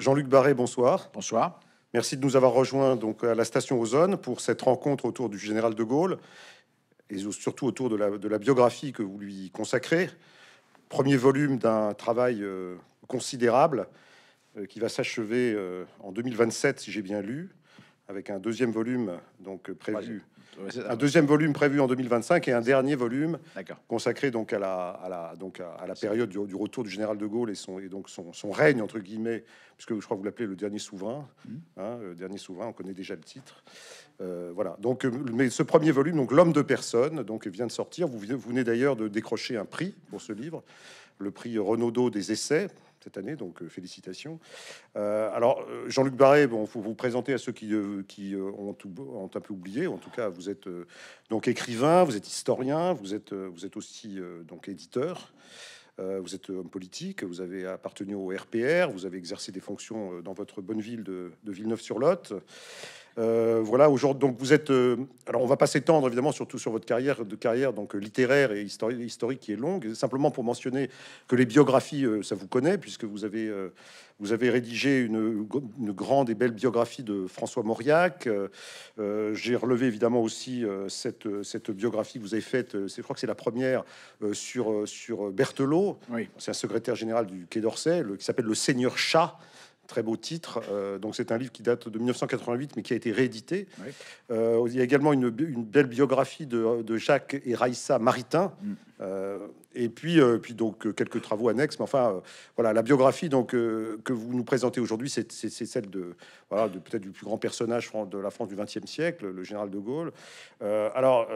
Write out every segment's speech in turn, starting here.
Jean-Luc Barré, bonsoir. Bonsoir. Merci de nous avoir rejoints donc, à la station Ozone pour cette rencontre autour du général de Gaulle et surtout autour de la, biographie que vous lui consacrez. Premier volume d'un travail euh, considérable euh, qui va s'achever euh, en 2027, si j'ai bien lu, avec un deuxième volume donc prévu un deuxième volume prévu en 2025 et un dernier volume consacré donc à la, période du, retour du général de Gaulle et, son, donc son, règne, entre guillemets, puisque je crois que vous l'appelez le dernier souverain. Mmh. Hein, le dernier souverain, on connaît déjà le titre. Euh, voilà. Donc, euh, mais ce premier volume, donc l'homme de personne, donc vient de sortir. vous venez d'ailleurs de décrocher un prix pour ce livre, le prix Renaudot des essais année, donc euh, félicitations. Euh, alors, euh, Jean-Luc Barré, bon, faut vous présenter à ceux qui, qui ont, ont, un peu oublié. En tout cas, vous êtes donc écrivain, vous êtes historien, vous êtes, vous êtes aussi donc éditeur vous êtes homme politique, vous avez appartenu au RPR, vous avez exercé des fonctions dans votre bonne ville de, de Villeneuve-sur-Lot. Euh, voilà, aujourd'hui, donc vous êtes. Euh, alors, on va pas s'étendre évidemment, surtout sur votre carrière de carrière donc euh, littéraire et historique, historique qui est longue. Simplement pour mentionner que les biographies, ça vous connaît puisque vous avez vous avez rédigé une, grande et belle biographie de François Mauriac. J'ai relevé évidemment aussi cette, cette biographie que vous avez faite. je crois que c'est la première sur sur Berthelot. Oui. C'est un secrétaire général du Quai d'Orsay, qui s'appelle le Seigneur Chat. Très beau titre. Euh, donc c'est un livre qui date de 1988, mais qui a été réédité. Euh, il y a également une, belle biographie de, Jacques et Raissa Maritain. Mm. Euh, et puis, puis donc quelques travaux annexes. Mais enfin, voilà, la biographie donc que vous nous présentez aujourd'hui, c'est celle de, de peut-être du plus grand personnage de la France du XXe siècle, le général de Gaulle. alors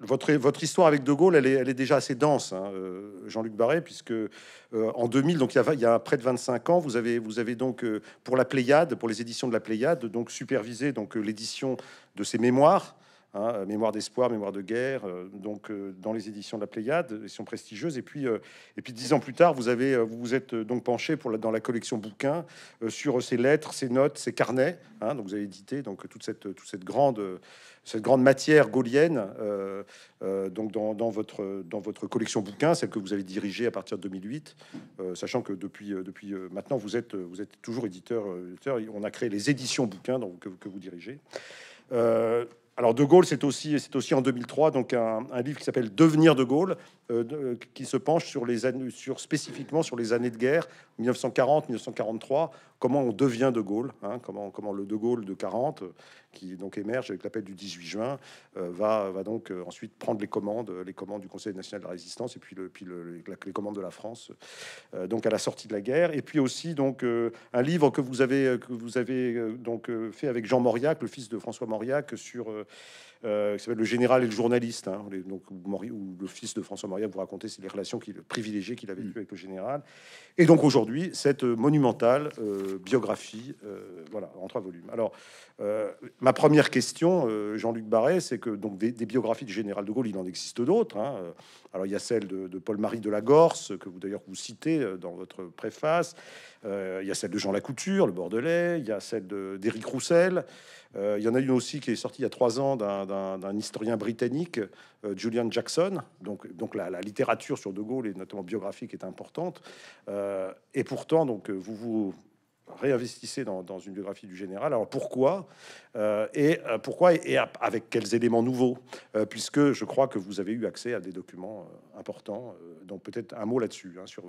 votre, histoire avec De Gaulle, elle est, déjà assez dense, hein, euh, Jean-Luc Barret, puisque euh, en 2000, donc il y, a, près de 25 ans, vous avez, vous avez donc euh, pour la Pléiade, pour les éditions de la Pléiade, donc supervisé donc l'édition de ses mémoires Hein, euh, Mémoire d'espoir, Mémoire de guerre, euh, donc euh, dans les éditions de la Pléiade, sont prestigieuses. Et puis, et puis dix ans plus tard, vous avez, vous, vous êtes donc penché pour la, dans la collection bouquins sur ces lettres, ces notes, ces carnets. Hein, donc vous avez édité donc toute cette, toute cette grande, cette grande matière gaulienne, donc dans, dans, votre dans votre collection bouquins, celle que vous avez dirigée à partir de 2008, sachant que depuis depuis maintenant vous êtes vous êtes toujours éditeur, On a créé les éditions bouquins donc, que, que vous dirigez. Alors De Gaulle, c'est aussi, aussi en 2003, donc un, un livre qui s'appelle Devenir de Gaulle, euh, euh, qui se penche sur les années, sur spécifiquement sur les années de guerre 1940-1943. Comment on devient De Gaulle hein, Comment comment le De Gaulle de 40, qui donc émerge avec l'appel du 18 juin, euh, va va donc ensuite prendre les commandes, les commandes du Conseil national de la Résistance et puis le puis les commandes de la France. donc à la sortie de la guerre et puis aussi donc un livre que vous avez que vous avez donc fait avec Jean Mauriac, le fils de François Mauriac, sur euh, qui s'appelle Le Général et le Journaliste, hein, le fils de François Maria vous raconter les relations privilégiées qu'il avait mm. eues avec le général. Et donc aujourd'hui, cette euh, monumentale euh, biographie, voilà, en trois volumes. Alors, ma première question, Jean-Luc Barret, c'est que donc des, biographies du général de Gaulle, il en existe d'autres. Hein, alors il y a celle de, Paul-Marie de la Gorse, que vous d'ailleurs vous citez euh, dans votre préface. Euh, il y a celle de Jean Lacouture, le Bordelais. Il y a celle d'Éric Roussel. Euh, il y en a une aussi qui est sortie il y a trois ans d'un historien britannique, Julian Jackson. Donc, donc la, littérature sur De Gaulle, et notamment biographique, est importante. et pourtant, donc vous vous réinvestissez dans, une biographie du général. Alors pourquoi euh, et euh, pourquoi et, avec quels éléments nouveaux euh, Puisque je crois que vous avez eu accès à des documents importants. donc peut-être un mot là-dessus hein, sur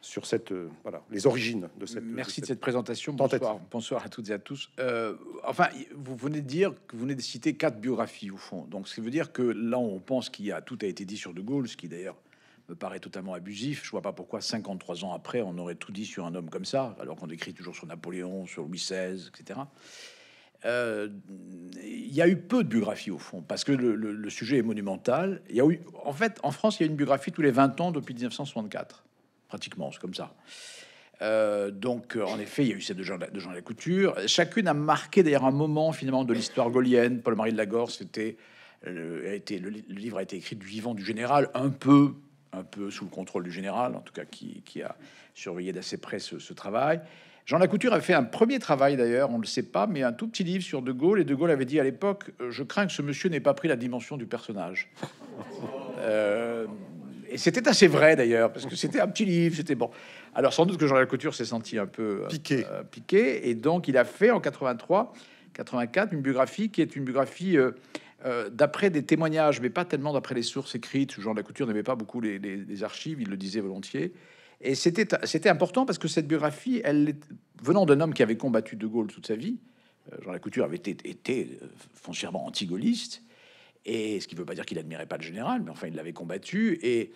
sur cette voilà les origines de cette. Merci de cette, présentation. Bonsoir, bonsoir, à toutes et à tous. enfin, vous venez de dire que vous venez de citer quatre biographies au fond. Donc ce qui veut dire que là on pense qu'il y a tout a été dit sur De Gaulle, ce qui d'ailleurs me paraît totalement abusif. Je vois pas pourquoi 53 ans après, on aurait tout dit sur un homme comme ça, alors qu'on écrit toujours sur Napoléon, sur Louis XVI, etc. Euh, il y a eu peu de biographies au fond, parce que le, sujet est monumental. Il y a eu, en fait, en France, il y a une biographie tous les 20 ans depuis 1964, pratiquement, c'est comme ça. Euh, donc, euh, en effet, il y a eu ces deux gens de la couture. Chacune a marqué d'ailleurs un moment finalement de l'histoire gaulienne. Paul-Marie de Lagorre, c'était a été, le, livre a été écrit du vivant du général, un peu un peu sous le contrôle du général, en tout cas qui, a surveillé d'assez près ce, travail. Jean Lacouture a fait un premier travail d'ailleurs, on ne le sait pas, mais un tout petit livre sur De Gaulle. Et De Gaulle avait dit à l'époque euh, Je crains que ce monsieur n'ait pas pris la dimension du personnage. Euh, et c'était assez vrai d'ailleurs, parce que c'était un petit livre, c'était bon. Alors sans doute que Jean Lacouture s'est senti un peu euh, piqué. piqué. Et donc il a fait en 83, 84 une biographie qui est une biographie. Euh, d'après des témoignages, mais pas tellement d'après les sources écrites. Jean de la Couture n'aimait pas beaucoup les, archives, il le disait volontiers. Et c'était important parce que cette biographie, venant d'un homme qui avait combattu De Gaulle toute sa vie, Jean euh, de la Couture avait été, euh, foncièrement anti-gaulliste, et ce qui ne veut pas dire qu'il admirait pas le général, mais enfin il l'avait combattu. Et,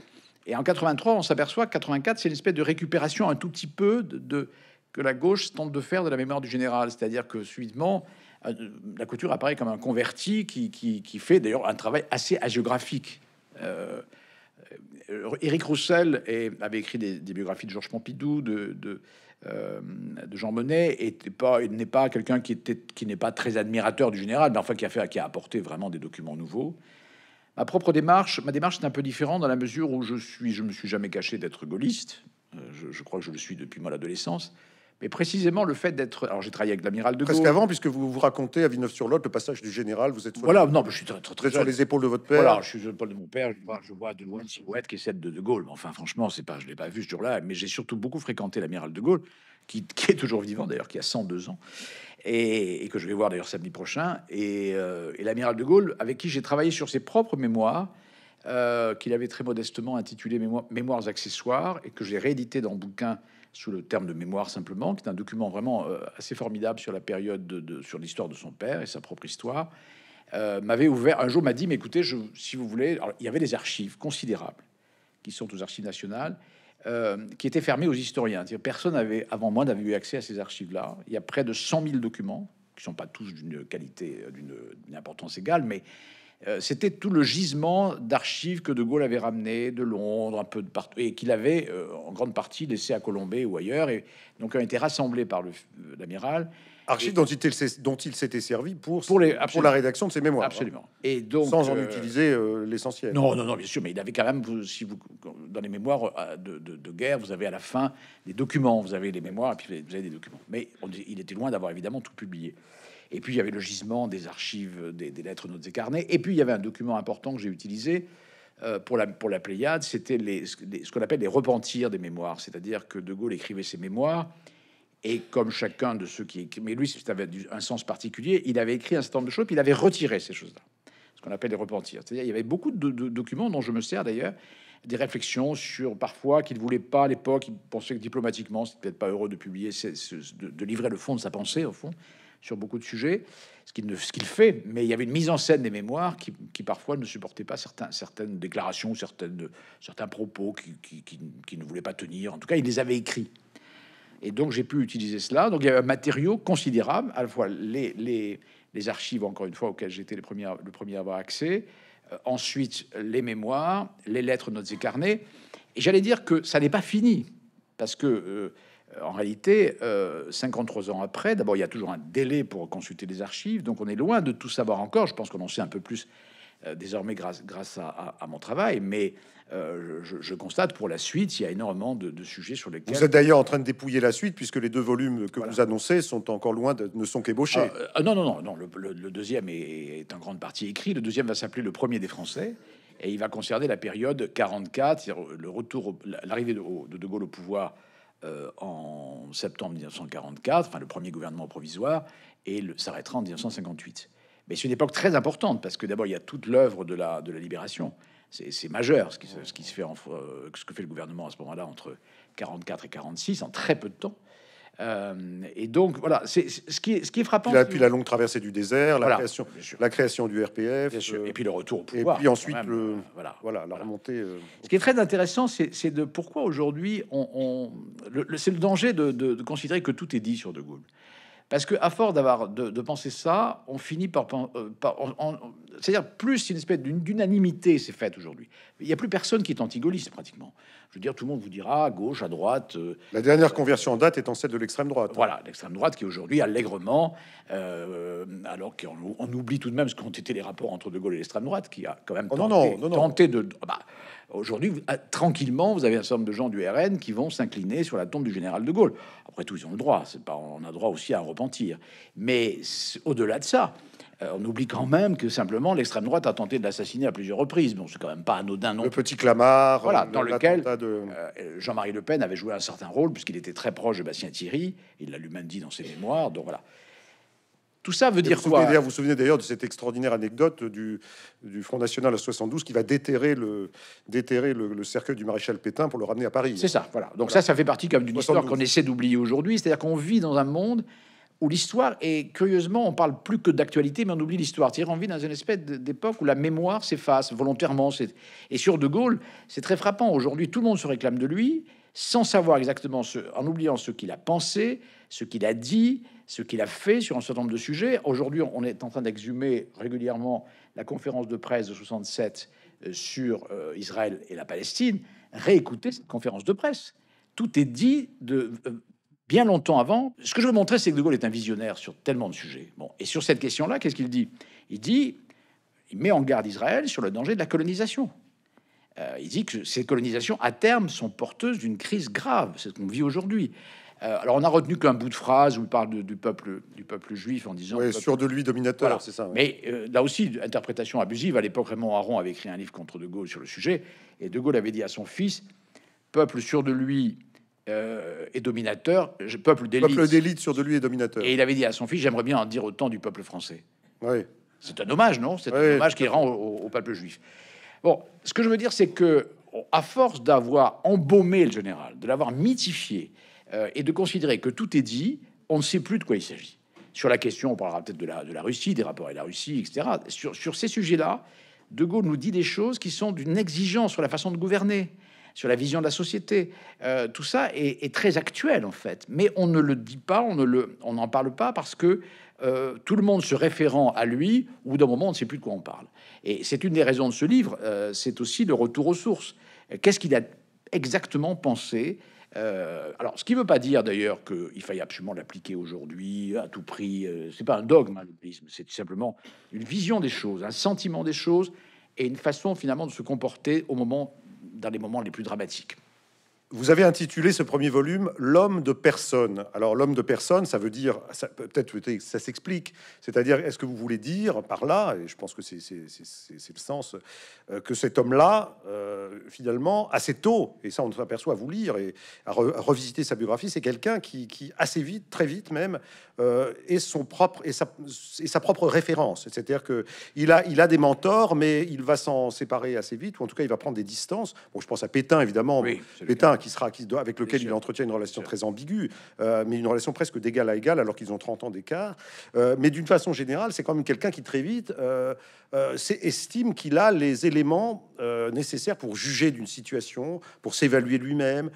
et, en 83, on s'aperçoit que 84, c'est une espèce de récupération un tout petit peu de, de que la gauche tente de faire de la mémoire du général, c'est-à-dire que subitement, euh, la couture apparaît comme un converti qui, fait d'ailleurs un travail assez hagiographique. Euh, euh Éric Roussel avait écrit des, biographies de Georges Pompidou, de, euh, Jean Monnet, et n'est pas, quelqu'un qui, n'est pas très admirateur du général, mais enfin qui a, apporté vraiment des documents nouveaux. Ma propre démarche, ma démarche est un peu différente dans la mesure où je ne me suis jamais caché d'être gaulliste. Je, je, crois que je le suis depuis mon adolescence. Mais précisément le fait d'être. Alors j'ai travaillé avec l'amiral de Gaulle. Presque avant, puisque vous vous racontez à Villeneuve-sur-Lot le passage du général, vous êtes. Voilà, non, je suis très, sur les épaules de votre père. Voilà, je suis sur les épaules de mon père. Je vois, de loin une silhouette qui est celle de De Gaulle. Mais enfin, franchement, c'est pas, je l'ai pas vu ce jour-là. Mais j'ai surtout beaucoup fréquenté l'amiral de Gaulle, qui, est toujours vivant d'ailleurs, qui a 102 ans. Et, que je vais voir d'ailleurs samedi prochain, euh, et, l'amiral de Gaulle, avec qui j'ai travaillé sur ses propres mémoires, euh, qu'il avait très modestement intitulé Mémoires accessoires, et que j'ai réédité dans le bouquin sous le terme de mémoire simplement, qui est un document vraiment euh, assez formidable sur la période de, sur l'histoire de son père et sa propre histoire, euh, m'avait ouvert un jour m'a dit mais écoutez si vous voulez il y avait des archives considérables qui sont aux archives nationales euh, qui étaient fermées aux historiens. Personne avait, avant moi n'avait eu accès à ces archives-là. Il y a près de 100 000 documents, qui sont pas tous d'une qualité, d'une importance égale, mais euh, c'était tout le gisement d'archives que De Gaulle avait ramené de Londres, un peu de partout, et qu'il avait euh, en grande partie laissé à Colombey ou ailleurs, et donc ont été rassemblés par euh, l'amiral. Archives dont il, s'était servi pour, la rédaction de ses mémoires. Hein. Absolument. Et donc, Sans en utiliser l'essentiel. Non, non, non, bien sûr, mais il avait quand même, si vous, dans les mémoires de, guerre, vous avez à la fin des documents, vous avez les mémoires, et puis vous avez des documents. Mais il était loin d'avoir évidemment tout publié. Et puis il y avait le gisement des archives des, lettres, notes et carnets. Et puis il y avait un document important que j'ai utilisé euh, pour, la, pour la Pléiade, c'était les, ce qu'on appelle les repentirs des mémoires. C'est-à-dire que De Gaulle écrivait ses mémoires. Et comme chacun de ceux qui mais lui, ça avait un sens particulier, il avait écrit un certain nombre de choses, puis il avait retiré ces choses-là, ce qu'on appelle les repentirs. C'est-à-dire, il y avait beaucoup de, documents dont je me sers d'ailleurs, des réflexions sur parfois qu'il voulait pas à l'époque, il pensait que diplomatiquement, c'était peut-être pas heureux de publier, de, livrer le fond de sa pensée au fond sur beaucoup de sujets, ce qu'il fait. Mais il y avait une mise en scène des mémoires qui, parfois ne supportait pas certains, certaines déclarations, certaines, certains propos qui, ne voulait pas tenir. En tout cas, il les avait écrits. Et donc j'ai pu utiliser cela. Donc il y avait un matériau considérable, à la fois les, les, archives, encore une fois, auxquelles j'étais le premier, le premier à avoir accès, euh, ensuite les mémoires, les lettres, notes et carnets. Et j'allais dire que ça n'est pas fini, parce que euh, euh, en réalité, 53 euh, ans après, d'abord, il y a toujours un délai pour consulter les archives, donc on est loin de tout savoir encore. Je pense qu'on en sait un peu plus euh, désormais grâce, à, mon travail, mais je, constate pour la suite, il y a énormément de, sujets sur lesquels... Vous êtes d'ailleurs en train de dépouiller la suite, puisque les deux volumes que vous annoncez sont encore loin, ne sont qu'ébauchés. Ah, non, non, non, non le, deuxième est, en grande partie écrit, le deuxième va s'appeler Le Premier des Français, et il va concerner la période 44, le retour, l'arrivée de, de, de Gaulle au pouvoir euh, en septembre 1944, le premier gouvernement provisoire, et s'arrêtera en 1958. Mais c'est une époque très importante parce que d'abord il y a toute l'œuvre de la, de la libération. C'est majeur ce qui, ce qui, se fait en, euh, ce que fait le gouvernement à ce moment-là entre 44 et 46 en très peu de temps. Euh, et donc, voilà, c'est ce qui, est frappant. Et puis la longue traversée du désert, la, création, du RPF. Euh, et puis le retour au pouvoir. Et puis ensuite, euh, voilà, la remontée. ce qui est très intéressant, c'est de pourquoi aujourd'hui, on, c'est le danger de, considérer que tout est dit sur De Gaulle. Parce que à force d'avoir de, penser ça, on finit par, par c'est-à-dire plus une espèce d'unanimité s'est faite aujourd'hui. Il n'y a plus personne qui est anti-gaulliste pratiquement. Je veux dire, tout le monde vous dira à gauche, à droite. Euh, la dernière conversion en date étant celle de l'extrême droite. Voilà, l'extrême droite qui aujourd'hui allègrement, euh, alors qu'on oublie tout de même ce qu'ont été les rapports entre De Gaulle et l'extrême droite, qui a quand même oh tenté, de. Bah, aujourd'hui, ah, tranquillement, vous avez un certain nombre de gens du RN qui vont s'incliner sur la tombe du général de Gaulle. Après tout, ils ont le droit. C'est pas, on a droit aussi à un repentir. Mais au-delà de ça. Euh, on oublie quand même que simplement l'extrême droite a tenté de l'assassiner à plusieurs reprises. Bon, c'est quand même pas anodin non. Le petit clamart, voilà, euh, dans lequel euh, Jean-Marie Le Pen avait joué un certain rôle puisqu'il était très proche de Bastien Thierry. Il l'a lui-même dit dans ses mémoires. Donc voilà. Tout ça veut dire vous quoi Vous vous souvenez d'ailleurs de cette extraordinaire anecdote du, Front National à 72 qui va déterrer le, cercueil du maréchal Pétain pour le ramener à Paris. C'est ça, voilà. Donc ça, ça fait partie comme d'une histoire qu'on essaie d'oublier aujourd'hui. C'est-à-dire qu'on vit dans un monde où l'histoire est curieusement, on parle plus que d'actualité, mais on oublie l'histoire. cest on vit dans une espèce d'époque où la mémoire s'efface volontairement. Et sur De Gaulle, c'est très frappant. Aujourd'hui, tout le monde se réclame de lui, sans savoir exactement ce, en oubliant ce qu'il a pensé, ce qu'il a dit, ce qu'il a fait sur un certain nombre de sujets. Aujourd'hui, on est en train d'exhumer régulièrement la conférence de presse de 67 euh, sur euh, Israël et la Palestine. réécouter cette conférence de presse. Tout est dit de, euh, bien longtemps avant. Ce que je veux montrer, c'est que De Gaulle est un visionnaire sur tellement de sujets. Bon, et sur cette question-là, qu'est-ce qu'il dit Il dit, il met en garde Israël sur le danger de la colonisation. Euh, il dit que ces colonisations, à terme, sont porteuses d'une crise grave, c'est ce qu'on vit aujourd'hui. Euh, alors on a retenu qu'un bout de phrase où il parle du peuple du peuple juif en disant "peuple sûr de lui dominateur, c'est ça. Mais euh, là aussi, interprétation abusive. À l'époque, Raymond Aron avait écrit un livre contre De Gaulle sur le sujet, et De Gaulle avait dit à son fils, peuple sûr de lui euh, est dominateur, je, peuple d'élite. sur de lui est dominateur. Et il avait dit à son fils, j'aimerais bien en dire autant du peuple français. Oui. C'est un hommage, non C'est un hommage qu'il rend au, peuple juif. Bon, ce que je veux dire, c'est que à force d'avoir embaumé le général, de l'avoir mythifié euh, et de considérer que tout est dit, on ne sait plus de quoi il s'agit. Sur la question, on parlera peut-être de la, Russie, des rapports avec la Russie, etc. sur ces sujets-là, De Gaulle nous dit des choses qui sont d'une exigence sur la façon de gouverner sur la vision de la société. Euh, tout ça est, très actuel en fait, mais on ne le dit pas, on ne le, on n'en parle pas parce que euh, tout le monde se référant à lui, ou d'un moment on ne sait plus de quoi on parle. Et c'est une des raisons de ce livre, euh, c'est aussi le retour aux sources. Qu'est-ce qu'il a exactement pensé alors, ce qui ne veut pas dire d'ailleurs qu'il faille absolument l'appliquer aujourd'hui à tout prix. c'est pas un dogme, hein, le c'est tout simplement une vision des choses, un sentiment des choses et une façon finalement de se comporter au moment dans les moments les plus dramatiques. Vous avez intitulé ce premier volume L'homme de personne. Alors l'homme de personne, ça veut dire, peut-être que ça s'explique, c'est-à-dire est-ce que vous voulez dire par là, et je pense que c'est le sens, euh, que cet homme-là, euh, finalement, assez tôt, et ça on s'aperçoit à vous lire et à, revisiter sa biographie, c'est quelqu'un qui, assez vite, très vite même, euh, est, son propre, et sa, sa propre référence. C'est-à-dire qu'il a, il a des mentors, mais il va s'en séparer assez vite, ou en tout cas il va prendre des distances. Bon, je pense à Pétain, évidemment, Pétain qui sera, avec lequel il entretient une relation très ambiguë, euh, mais une relation presque d'égal à égal, alors qu'ils ont 30 ans d'écart. Euh, mais d'une façon générale, c'est quand même quelqu'un qui très vite euh, estime qu'il a les éléments nécessaires pour juger d'une situation, pour s'évaluer lui-même,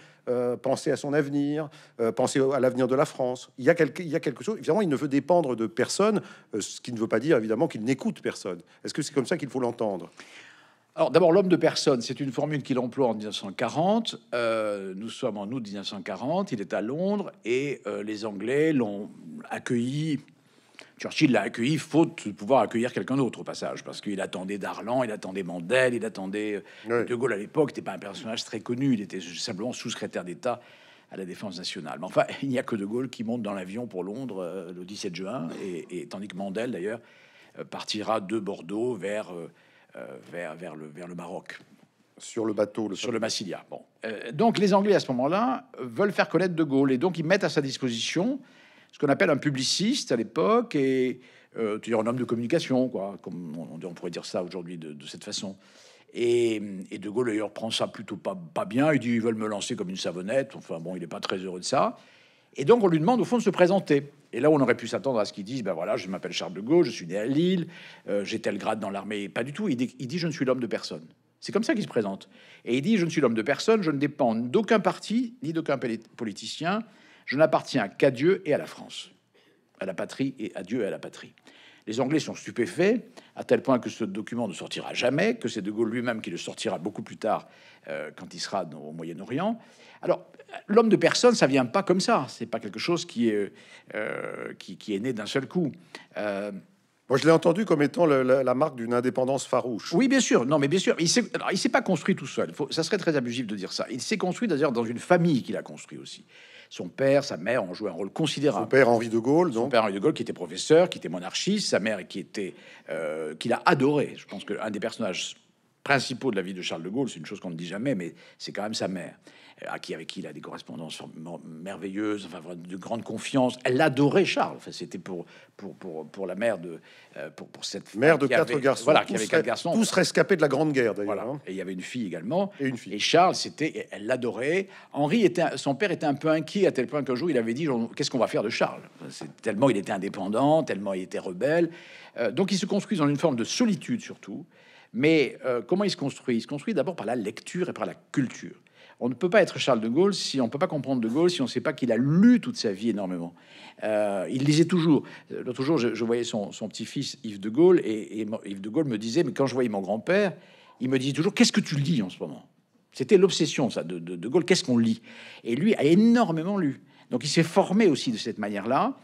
penser à son avenir, penser à l'avenir de la France. Il y, a quelque, chose. Évidemment, il ne veut dépendre de personne, ce qui ne veut pas dire évidemment qu'il n'écoute personne. Est-ce que c'est comme ça qu'il faut l'entendre alors d'abord, l'homme de personne, c'est une formule qu'il emploie en 1940. Euh, nous sommes en août 1940, il est à Londres et euh, les Anglais l'ont accueilli. Churchill l'a accueilli faute de pouvoir accueillir quelqu'un d'autre au passage, parce qu'il attendait Darlan, il attendait Mandel, il attendait euh, De Gaulle à l'époque, n'était pas un personnage très connu, il était simplement sous-secrétaire d'État à la défense nationale. Mais enfin, il n'y a que De Gaulle qui monte dans l'avion pour Londres le 17 juin, et, tandis que Mandel, d'ailleurs, partira de Bordeaux vers euh, vers, le, Maroc. Sur le bateau, sur le Massilia. Bon. Euh, donc les Anglais à ce moment-là veulent faire connaître De Gaulle et donc ils mettent à sa disposition ce qu'on appelle un publiciste à l'époque et euh, un homme de communication, quoi, comme on, pourrait dire ça aujourd'hui de, cette façon. Et, De Gaulle d'ailleurs prend ça plutôt pas, pas bien. Il dit ils veulent me lancer comme une savonnette. Enfin bon, il n'est pas très heureux de ça. Et donc on lui demande au fond de se présenter. Et là, on aurait pu s'attendre à ce qu'ils disent ben voilà, je m'appelle Charles de Gaulle, je suis né à Lille, euh, j'ai tel grade dans l'armée. Pas du tout. Il dit, je ne suis l'homme de personne. C'est comme ça qu'il se présente. Et il dit je ne suis l'homme de personne, je ne dépends d'aucun parti ni d'aucun politicien, je n'appartiens qu'à Dieu et à la France, à la patrie et à Dieu et à la patrie. Les Anglais sont stupéfaits, à tel point que ce document ne sortira jamais, que c'est De Gaulle lui-même qui le sortira beaucoup plus tard, euh, quand il sera au Moyen-Orient. Alors, l'homme de personne, ça vient pas comme ça. C'est pas quelque chose qui est, euh, qui, est né d'un seul coup. Euh, moi, je l'ai entendu comme étant la, marque d'une indépendance farouche. Oui, bien sûr. Non, mais bien sûr, il ne s'est pas construit tout seul. ça serait très abusif de dire ça. Il s'est construit d'ailleurs dans une famille qu'il a construit aussi. Son père, sa mère ont joué un rôle considérable. Son père Henri de Gaulle, donc. Son père Henri de Gaulle, qui était professeur, qui était monarchiste, sa mère qui était, euh, qu'il a adoré. Je pense qu'un des personnages principaux de la vie de Charles de Gaulle, c'est une chose qu'on ne dit jamais, mais c'est quand même sa mère, euh, à qui, avec qui il a des correspondances merveilleuses, enfin, de grande confiance. Elle adorait Charles. Enfin, c'était pour, pour, pour, pour, la mère de euh, pour, pour cette mère de quatre garçons. Voilà, qui avait quatre garçons. Tous rescapés de la Grande Guerre, d'ailleurs. Hein. Et il y avait une fille également. Et une fille. Et Charles, c'était, elle l'adorait. Henri était, son père était un peu inquiet à tel point qu'un jour il avait dit qu'est-ce qu'on va faire de Charles C'est tellement il était indépendant, tellement il était rebelle. Euh, donc ils se construisent dans une forme de solitude surtout. Mais euh, comment il se construit Il se construit d'abord par la lecture et par la culture. On ne peut pas être Charles de Gaulle si on ne peut pas comprendre de Gaulle, si on ne sait pas qu'il a lu toute sa vie énormément. Euh, il lisait toujours. Euh, l'autre jour, je, voyais son, petit-fils Yves de Gaulle, et, Yves de Gaulle me disait, mais quand je voyais mon grand-père, il me disait toujours, qu'est-ce que tu lis en ce moment C'était l'obsession, de, de Gaulle, qu'est-ce qu'on lit Et lui a énormément lu. Donc il s'est formé aussi de cette manière-là.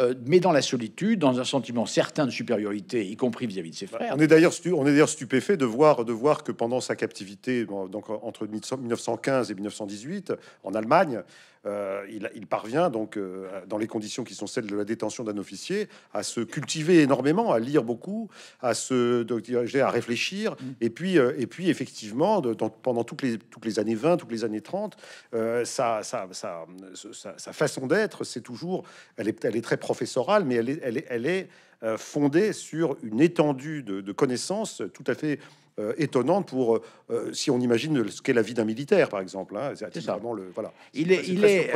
Euh, mais dans la solitude, dans un sentiment certain de supériorité, y compris vis-à-vis de ses bah, frères. On est d'ailleurs stupéfait de voir, de voir que pendant sa captivité, donc entre 1915 et 1918, en Allemagne, euh, il, parvient donc, euh, dans les conditions qui sont celles de la détention d'un officier, à se cultiver énormément, à lire beaucoup, à se diriger, à réfléchir, mm. et puis, euh, et puis effectivement, pendant toutes les, toutes les années 20, toutes les années 30, sa, ça, façon d'être, c'est toujours, elle est, très professorale, mais elle est, elle fondée sur une étendue de connaissances tout à fait euh, étonnante pour euh, euh, si on imagine ce qu'est la vie d'un militaire, par exemple. Hein. c'est Le, voilà. Il est, il est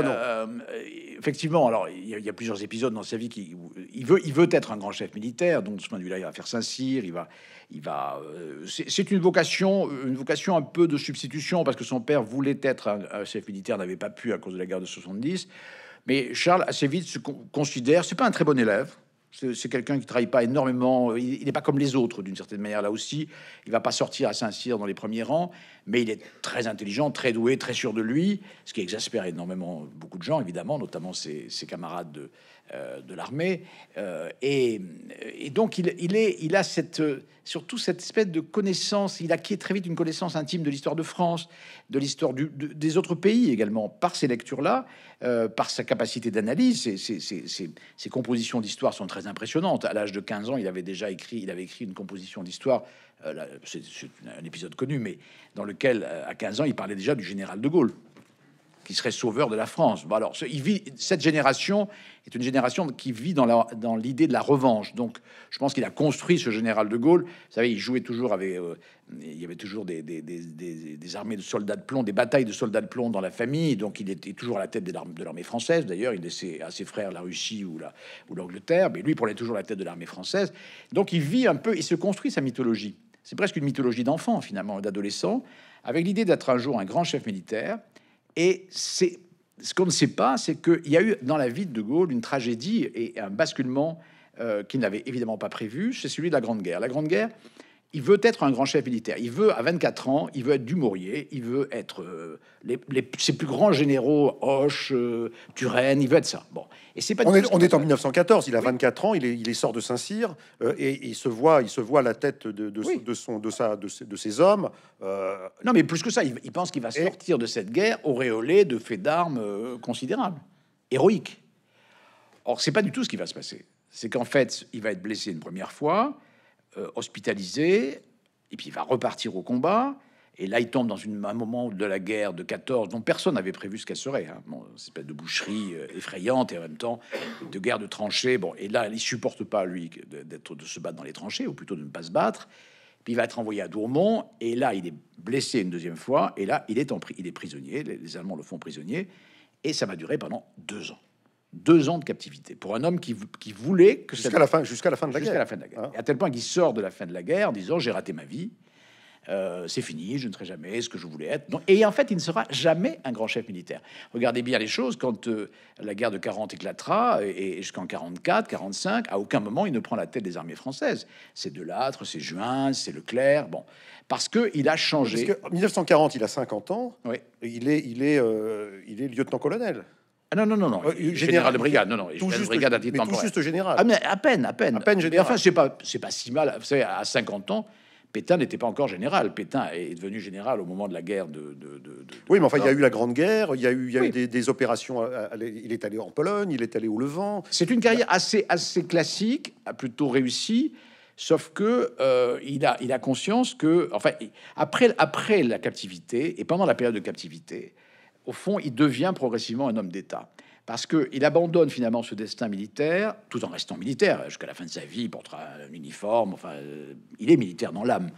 effectivement. Alors, il y, a, plusieurs épisodes dans sa vie qui il veut, il veut être un grand chef militaire. Donc, de ce point de vue-là, il va faire Saint-Cyr. Il va, il va. c'est une vocation, une vocation un peu de substitution parce que son père voulait être un, chef militaire, n'avait pas pu à cause de la guerre de 70. Mais Charles assez vite se considère, c'est pas un très bon élève, c'est quelqu'un qui travaille pas énormément. Euh, il n'est pas comme les autres, d'une certaine manière, là aussi. Il va pas sortir à Saint-Cyr dans les premiers rangs, mais il est très intelligent, très doué, très sûr de lui, ce qui exaspère énormément beaucoup de gens, évidemment, notamment ses, ses camarades de, euh, de l'armée. Euh, et, donc, il, est, il a cette, surtout cette espèce de connaissance, il acquiert très vite une connaissance intime de l'histoire de France, de l'histoire des autres pays également, par ces lectures-là, euh, par sa capacité d'analyse. Ses, ses, compositions d'histoire sont très impressionnantes. À l'âge de 15 ans, il avait déjà écrit, il avait écrit une composition d'histoire, c'est un épisode connu, mais dans lequel, à 15 ans, il parlait déjà du général de Gaulle qui serait sauveur de la France. alors, il vit, cette génération est une génération qui vit dans, dans l'idée de la revanche. Donc, je pense qu'il a construit ce général de Gaulle. Vous savez, il jouait toujours avec. Euh, il y avait toujours des, armées de soldats de plomb, des batailles de soldats de plomb dans la famille. Donc, il était toujours à la tête de l'armée, française. D'ailleurs, il laissait à ses frères la Russie ou, la, ou l'Angleterre. Mais lui, il prenait toujours la tête de l'armée française. Donc, il vit un peu. Il se construit sa mythologie. C'est presque une mythologie d'enfant, finalement, d'adolescent, avec l'idée d'être un jour un grand chef militaire et c'est ce qu'on ne sait pas, c'est qu'il y a eu dans la vie de Gaulle une tragédie et un basculement euh, qu'il n'avait évidemment pas prévu, c'est celui de la Grande Guerre. La Grande Guerre, il veut être un grand chef militaire. Il veut, à 24 ans, il veut être Dumouriez, il veut être euh, ses plus grands généraux, Hoche, euh, Turenne, il veut être ça. Bon. Et c'est pas on, est, on est, en 1914, il a 24 ans, il est, il sort de Saint-Cyr euh, et, il se voit, il se voit la tête de, son, de, sa, de, ses, hommes. Non, mais plus que ça, il, pense qu'il va sortir de cette guerre auréolé de faits d'armes considérables, héroïques. Or, c'est pas du tout ce qui va se passer. C'est qu'en fait, il va être blessé une première fois euh, hospitalisé, et puis il va repartir au combat. Et là, il tombe dans un moment de la guerre de 14 dont personne n'avait prévu ce qu'elle serait. Hein. pas espèce de boucherie euh, effrayante et en même temps de guerre de tranchées. Bon, et là, il supporte pas, lui, d'être de se battre dans les tranchées, ou plutôt de ne pas se battre. Puis il va être envoyé à Dourmont. Et là, il est blessé une deuxième fois. Et là, il est, en, il est prisonnier. Les, les Allemands le font prisonnier. Et ça va durer pendant deux ans deux ans de captivité pour un homme qui, voulait que jusqu'à la fin jusqu'à la fin de la guerre, ah. à tel point qu'il sort de la fin de la guerre en disant j'ai raté ma vie euh, c'est fini je ne serai jamais ce que je voulais être et en fait il ne sera jamais un grand chef militaire regardez bien les choses quand euh, la guerre de 40 éclatera et, jusqu'en 44 45 à aucun moment il ne prend la tête des armées françaises c'est Delattre c'est Juin c'est Leclerc bon parce que il a changé 1940 il a 50 ans il est il est euh, il est lieutenant colonel ah non, non, non, non. Euh, général, de brigade, non, non. Tout juste, brigade à titre juste général. Ah, mais à peine, à peine. À peine général. Mais enfin, c'est pas, pas si mal. Vous savez, à 50 ans, Pétain n'était pas encore général. Pétain est devenu général au moment de la guerre de. de, oui, mais enfin, il y a eu la Grande Guerre, il y a eu, y a eu des, opérations. Euh, euh, il est allé en Pologne, il est allé au Levant. C'est une carrière assez, assez classique, plutôt réussie. Sauf que il, a, il a conscience que, enfin, après, après la captivité et pendant la période de captivité, au fond, il devient progressivement un homme d'État. Parce qu'il abandonne finalement ce destin militaire, tout en restant militaire. Jusqu'à la fin de sa vie, il portera un uniforme. Enfin, euh, il est militaire dans l'âme.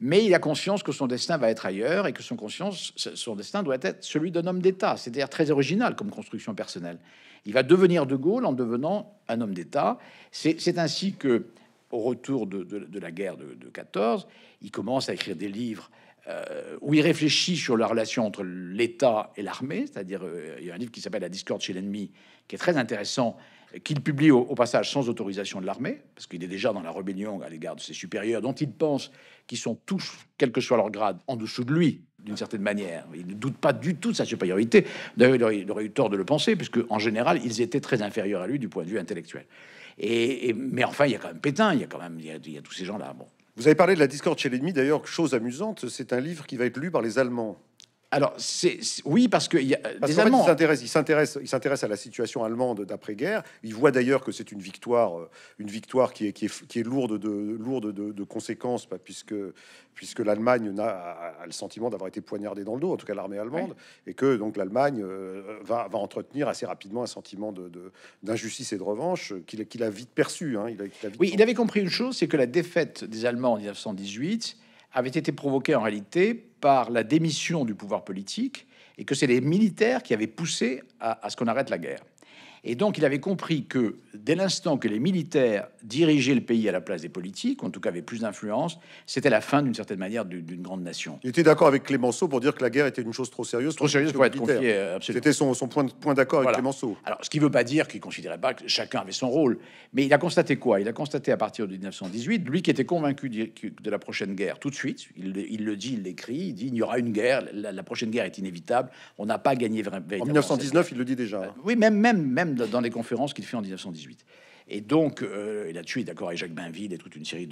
Mais il a conscience que son destin va être ailleurs et que son, conscience, son destin doit être celui d'un homme d'État, c'est-à-dire très original comme construction personnelle. Il va devenir De Gaulle en devenant un homme d'État. C'est ainsi que, au retour de, la guerre de 14, il commence à écrire des livres euh, où il réfléchit sur la relation entre l'État et l'armée, c'est-à-dire euh, il y a un livre qui s'appelle La discorde chez l'ennemi, qui est très intéressant, qu'il publie au, passage sans autorisation de l'armée, parce qu'il est déjà dans la rébellion à l'égard de ses supérieurs, dont il pense qu'ils sont tous, quel que soit leur grade, en dessous de lui, d'une certaine manière. Il ne doute pas du tout de sa supériorité. D'ailleurs, il, aurait eu tort de le penser, puisque en général, ils étaient très inférieurs à lui du point de vue intellectuel. Et, mais enfin, il y a quand même Pétain, il y a quand même il y tous ces gens-là. Bon. Vous avez parlé de la discorde chez l'ennemi, d'ailleurs, chose amusante, c'est un livre qui va être lu par les Allemands alors, oui, parce que y a euh, Allemands... s'intéressent, à la situation allemande d'après-guerre. Ils voient d'ailleurs que c'est une victoire, euh, une victoire qui est, lourde de, conséquences, bah, puisque, l'Allemagne a, le sentiment d'avoir été poignardée dans le dos, en tout cas l'armée allemande, et que donc l'Allemagne euh, va, entretenir assez rapidement un sentiment d'injustice et de revanche qu'il, a vite perçu. Hein. il oui, il avait compris une chose, c'est que la défaite des Allemands en 1918 avait été provoquée en réalité par la démission du pouvoir politique et que c'est les militaires qui avaient poussé à, à ce qu'on arrête la guerre. Et donc, il avait compris que dès l'instant que les militaires dirigeaient le pays à la place des politiques, en tout cas avaient plus d'influence, c'était la fin d'une certaine manière d'une grande nation. Il était d'accord avec Clémenceau pour dire que la guerre était une chose trop sérieuse. Trop sérieuse pour être confiée, euh, C'était son, son, point, point d'accord avec Clémenceau. Alors, ce qui ne veut pas dire qu'il ne considérait pas que chacun avait son rôle. Mais il a constaté quoi Il a constaté à partir de 1918, lui qui était convaincu de la prochaine guerre tout de suite, il, le dit, il l'écrit, il dit il y aura une guerre, la, prochaine guerre est inévitable, on n'a pas gagné En 1919, il le dit déjà. Euh, oui, même, même, même dans les conférences qu'il fait en 1918. Et donc, là-dessus, il est d'accord avec Jacques Bainville et toute une série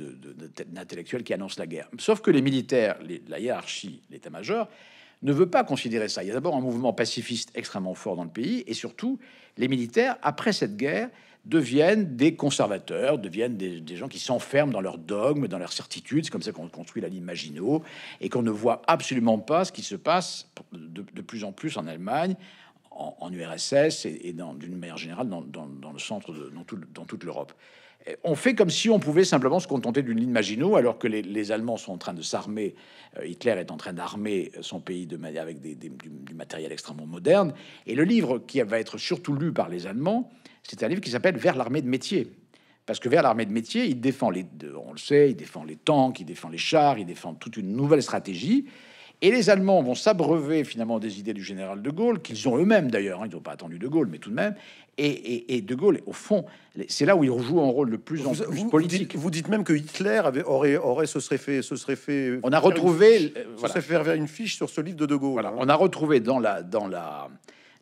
d'intellectuels de, qui annoncent la guerre. Sauf que les militaires, la hiérarchie, l'état-major, ne veut pas considérer ça. Il y a d'abord un mouvement pacifiste extrêmement fort dans le pays, et surtout, les militaires, après cette guerre, deviennent des conservateurs, deviennent des, gens qui s'enferment dans leurs dogmes, dans leurs certitudes. C'est comme ça qu'on construit la ligne Maginot, et qu'on ne voit absolument pas ce qui se passe de plus en plus en Allemagne, en, URSS et, d'une manière générale dans, le centre, dans, toute l'Europe. On fait comme si on pouvait simplement se contenter d'une ligne Maginot, alors que les, Allemands sont en train de s'armer. Euh, Hitler est en train d'armer son pays de, avec du, matériel extrêmement moderne. Et le livre qui va être surtout lu par les Allemands, c'est un livre qui s'appelle Vers l'armée de métier. Parce que vers l'armée de métier, il défend les, on le sait, il défend les tanks, il défend les chars, il défend toute une nouvelle stratégie et les Allemands vont s'abreuver finalement des idées du général de Gaulle, qu'ils ont eux-mêmes d'ailleurs, hein, ils n'ont pas attendu de Gaulle, mais tout de même. Et, de Gaulle, au fond, c'est là où il joue un rôle le plus en politique. Vous dites, même que Hitler avait, aurait, aurait, se serait fait, se serait fait. On a retrouvé, euh, fiche, voilà. une fiche sur ce livre de De Gaulle. Voilà. Hein. On a retrouvé dans la dans la,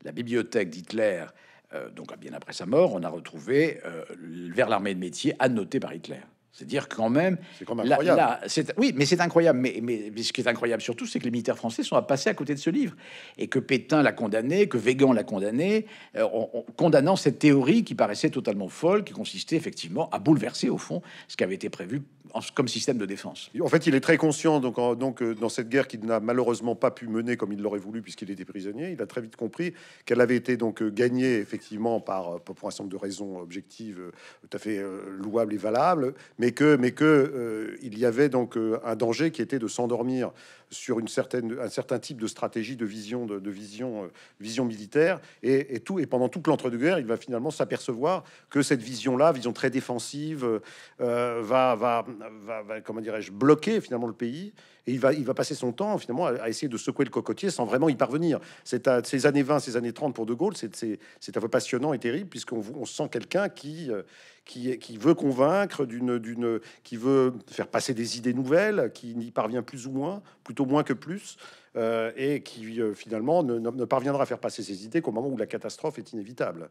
la bibliothèque d'Hitler, euh, donc bien après sa mort, on a retrouvé euh, vers l'armée de métier annoté par Hitler. C'est dire quand même. C'est quand même incroyable. oui, mais c'est incroyable. Mais, mais, ce qui est incroyable surtout, c'est que les militaires français sont à passer à côté de ce livre et que Pétain l'a condamné, que Végan l'a condamné, euh, en, condamnant cette théorie qui paraissait totalement folle, qui consistait effectivement à bouleverser au fond ce qui avait été prévu en, comme système de défense. En fait, il est très conscient donc, donc euh, dans cette guerre qu'il n'a malheureusement pas pu mener comme il l'aurait voulu puisqu'il était prisonnier. Il a très vite compris qu'elle avait été donc euh, gagnée effectivement par pour un certain nombre de raisons objectives tout à fait louables et valables, mais mais que, mais que euh, il y avait donc euh, un danger qui était de s'endormir sur une certaine, un certain type de stratégie, de vision, de, vision, euh, vision militaire, et, tout. Et pendant toute l'entre-deux-guerres, il va finalement s'apercevoir que cette vision-là, vision très défensive, euh, va, va, va, comment dirais-je, bloquer finalement le pays. Et il va, il va passer son temps finalement à, essayer de secouer le cocotier sans vraiment y parvenir. C'est à ces années 20, ces années 30 pour De Gaulle, c'est un peu passionnant et terrible puisqu'on on sent quelqu'un qui, euh, qui, qui veut convaincre, d'une, d'une, qui veut faire passer des idées nouvelles, qui n'y parvient plus ou moins, plutôt moins que plus, euh, et qui euh, finalement ne, parviendra à faire passer ses idées qu'au moment où la catastrophe est inévitable.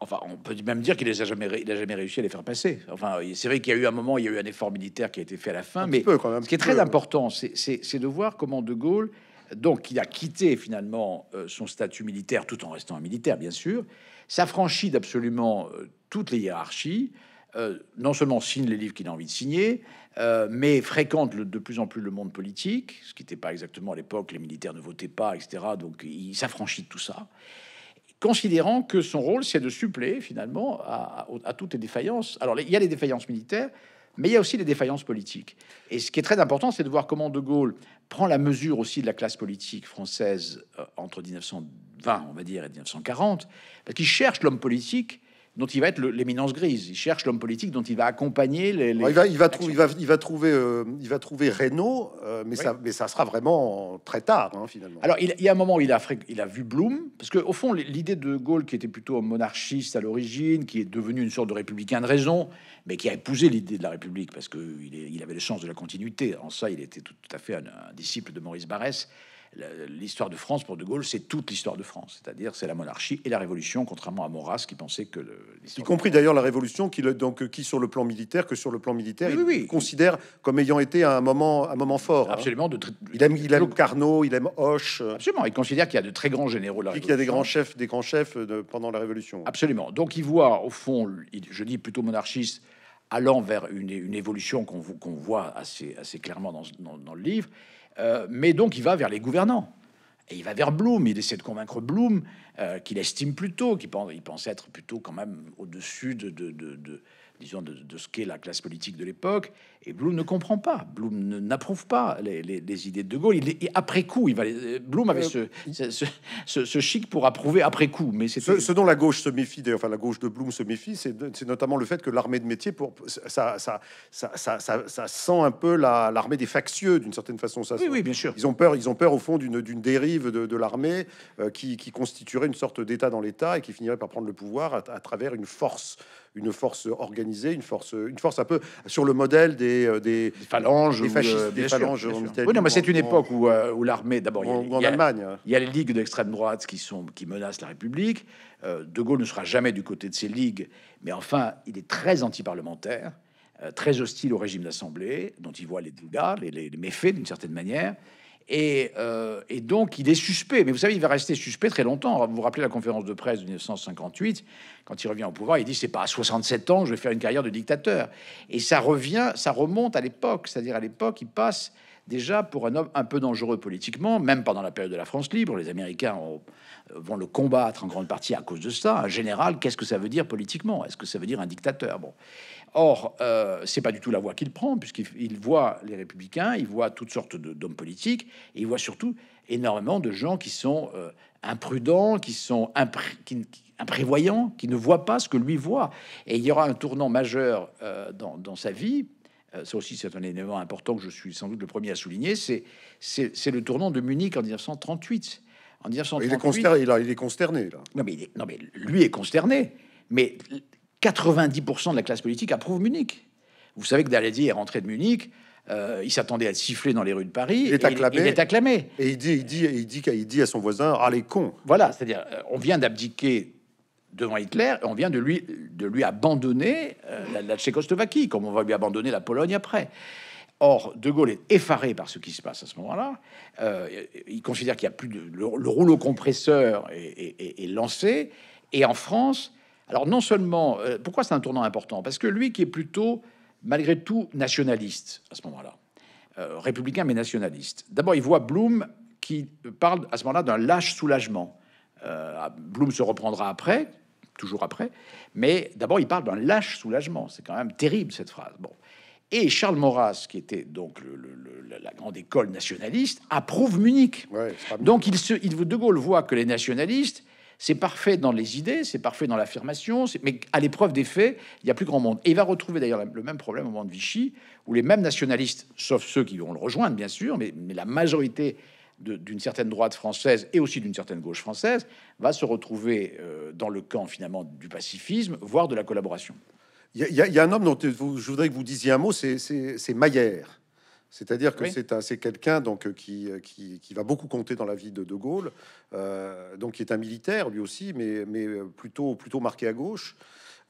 Enfin, on peut même dire qu'il n'a jamais, a jamais réussi à les faire passer. Enfin, c'est vrai qu'il y a eu un moment, il y a eu un effort militaire qui a été fait à la fin, mais quand même, ce qui est très important, c'est de voir comment De Gaulle, donc il a quitté finalement euh, son statut militaire tout en restant un militaire, bien sûr, s'affranchit d'absolument toutes les hiérarchies, non seulement signe les livres qu'il a envie de signer, euh, mais fréquente de plus en plus le monde politique, ce qui n'était pas exactement à l'époque, les militaires ne votaient pas, etc. Donc il s'affranchit de tout ça, considérant que son rôle, c'est de suppléer finalement à, à toutes les défaillances. Alors il y a les défaillances militaires, mais il y a aussi les défaillances politiques. Et ce qui est très important, c'est de voir comment De Gaulle prend la mesure aussi de la classe politique française euh, entre 1920, on va dire, et 1940, parce qu'il cherche l'homme politique dont il va être l'éminence grise. Il cherche l'homme politique dont il va accompagner les. il, va, il, il, trouver, il va trouver euh, euh, mais, ça, mais ça sera vraiment très tard, hein, finalement. Alors, il, y a un moment où il a, il a vu Blum, parce que au fond, l'idée de Gaulle, qui était plutôt monarchiste à l'origine, qui est devenu une sorte de républicain de raison, mais qui a épousé l'idée de la République, parce qu'il il avait le sens de la continuité. En ça, il était tout, à fait un disciple de Maurice Barrès l'histoire de France pour De Gaulle, c'est toute l'histoire de France, c'est-à-dire c'est la monarchie et la révolution, contrairement à Maurras qui pensait que le, Y compris d'ailleurs la révolution, qui, donc, qui sur le plan militaire, que sur le plan militaire, il considère comme ayant été un moment, un moment fort. Hein. Absolument. De il aime, il aime Carnot, il aime Hoche. Absolument. Il considère qu'il y a de très grands généraux là. Qui qu'il y a des grands chefs, des grands chefs euh, pendant la Révolution. Absolument. Donc il voit, au fond, je dis plutôt monarchiste, allant vers une, une évolution qu'on qu'on voit assez, assez clairement dans, dans le livre. Euh, mais donc il va vers les gouvernants. Et il va vers Bloom, il essaie de convaincre Bloom, euh, qu'il estime plutôt, qu'il pense, être plutôt quand même au-dessus de, de, ce qu'est la classe politique de l'époque, Blum ne comprend pas. Blum n'approuve pas les, idées de De Gaulle. après coup, il va. Blum avait euh, ce, ce, chic pour approuver après coup. Mais c'est ce, dont la gauche se méfie. Enfin, la gauche de Blum se méfie, c'est notamment le fait que l'armée de métier, pour ça, ça, sent un peu l'armée des factieux d'une certaine façon. Ça, oui, oui, bien sûr. Ils ont peur. Ils ont peur au fond d'une dérive de, l'armée euh, qui, constituerait une sorte d'État dans l'État et qui finirait par prendre le pouvoir à, à travers une force, une force organisée, une force, une force un peu sur le modèle des euh, des, phalanges. mais c'est une époque où, l'armée, d'abord, en, Allemagne. Il y a les ligues d'extrême droite qui, sont, qui menacent la République. Euh, de Gaulle ne sera jamais du côté de ces ligues, mais enfin, il est très anti-parlementaire euh, très hostile au régime d'assemblée, dont il voit les dégâts, les méfaits d'une certaine manière, euh, et, donc, il est suspect. Mais vous savez, il va rester suspect très longtemps. Vous vous rappelez la conférence de presse de 1958, quand il revient au pouvoir, il dit c'est pas à 67 ans, je vais faire une carrière de dictateur. Et ça revient, ça remonte à l'époque. C'est-à-dire à l'époque, il passe déjà pour un homme un peu dangereux politiquement, même pendant la période de la France libre. Les Américains euh, vont le combattre en grande partie à cause de ça. Un général, qu'est-ce que ça veut dire politiquement Est-ce que ça veut dire un dictateur bon. Or, euh, c'est pas du tout la voie qu'il prend, puisqu'il voit les républicains, il voit toutes sortes d'hommes politiques, et il voit surtout énormément de gens qui sont euh, imprudents, qui sont imprévoyants, qui ne voient pas ce que lui voit. Et il y aura un tournant majeur dans, dans sa vie euh, ça aussi c'est un élément important que je suis sans doute le premier à souligner, c'est le tournant de Munich en 1938. En 1938 il, est consterné, là, il est consterné. Non, mais non, mais lui est consterné. Mais 90% de la classe politique approuve Munich. Vous savez que Daladier est rentré de Munich. Euh, il s'attendait à être sifflé dans les rues de Paris. Il est, acclamé, il, est acclamé. Et il dit, il dit, il dit, il dit à son voisin, ah con Voilà, c'est-à-dire, euh, on vient d'abdiquer devant Hitler, on vient de lui, de lui abandonner euh, la, Tchécoslovaquie, comme on va lui abandonner la Pologne après. Or, De Gaulle est effaré par ce qui se passe à ce moment-là. Euh, il considère qu'il n'y a plus de... Le, rouleau compresseur est, lancé. Et en France, alors non seulement... Euh, pourquoi c'est un tournant important Parce que lui qui est plutôt, malgré tout, nationaliste à ce moment-là. républicain mais nationaliste. D'abord, il voit Blum qui parle à ce moment-là d'un lâche soulagement euh, ah, Blum se reprendra après, toujours après, mais d'abord il parle d'un lâche soulagement. C'est quand même terrible cette phrase. Bon. Et Charles Maurras, qui était donc la grande école nationaliste, approuve Munich. donc il se, il, De Gaulle voit que les nationalistes, c'est parfait dans les idées, c'est parfait dans l'affirmation, mais à l'épreuve des faits, il n'y a plus grand monde. Et il va retrouver d'ailleurs le même problème au moment de Vichy, où les mêmes nationalistes, sauf ceux qui vont le rejoindre bien sûr, mais la majorité d'une certaine droite française et aussi d'une certaine gauche française va se retrouver euh, dans le camp finalement du pacifisme, voire de la collaboration. Il y, a un homme dont je voudrais que vous disiez un mot, c'est Maillère. C'est-à-dire que c'est c'est quelqu'un donc euh, euh, qui, va beaucoup compter dans la vie de De Gaulle, donc qui est un militaire lui aussi, mais, mais plutôt, plutôt marqué à gauche,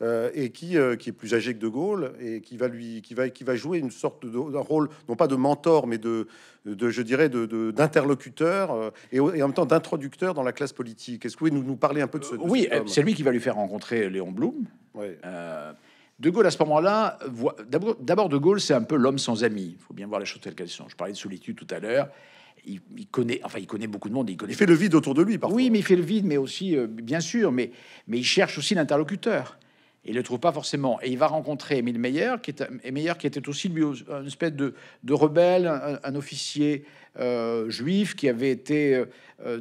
euh, et qui, euh, qui est plus âgé que De Gaulle et qui va lui, qui va, jouer une sorte de rôle, non pas de mentor, mais de, je dirais, d'interlocuteur euh, et, en même temps d'introducteur dans la classe politique. Est-ce que vous pouvez nous, parler un peu de ce Oui, c'est lui qui va lui faire rencontrer Léon Blum. De Gaulle, à ce moment-là, d'abord, De Gaulle, c'est un peu l'homme sans amis. Il faut bien voir les choses telles qu'elles sont. Je parlais de solitude tout à l'heure. Il, connaît, enfin, il connaît beaucoup de monde. Il, connaît fait le vide autour de lui, parfois. Oui, mais il fait le vide, mais aussi, bien sûr, mais il cherche aussi l'interlocuteur il le trouve pas forcément. Et il va rencontrer Emile Meyer, qui, Meyer, qui était aussi une espèce de, rebelle, un, officier euh, juif qui avait été euh, euh,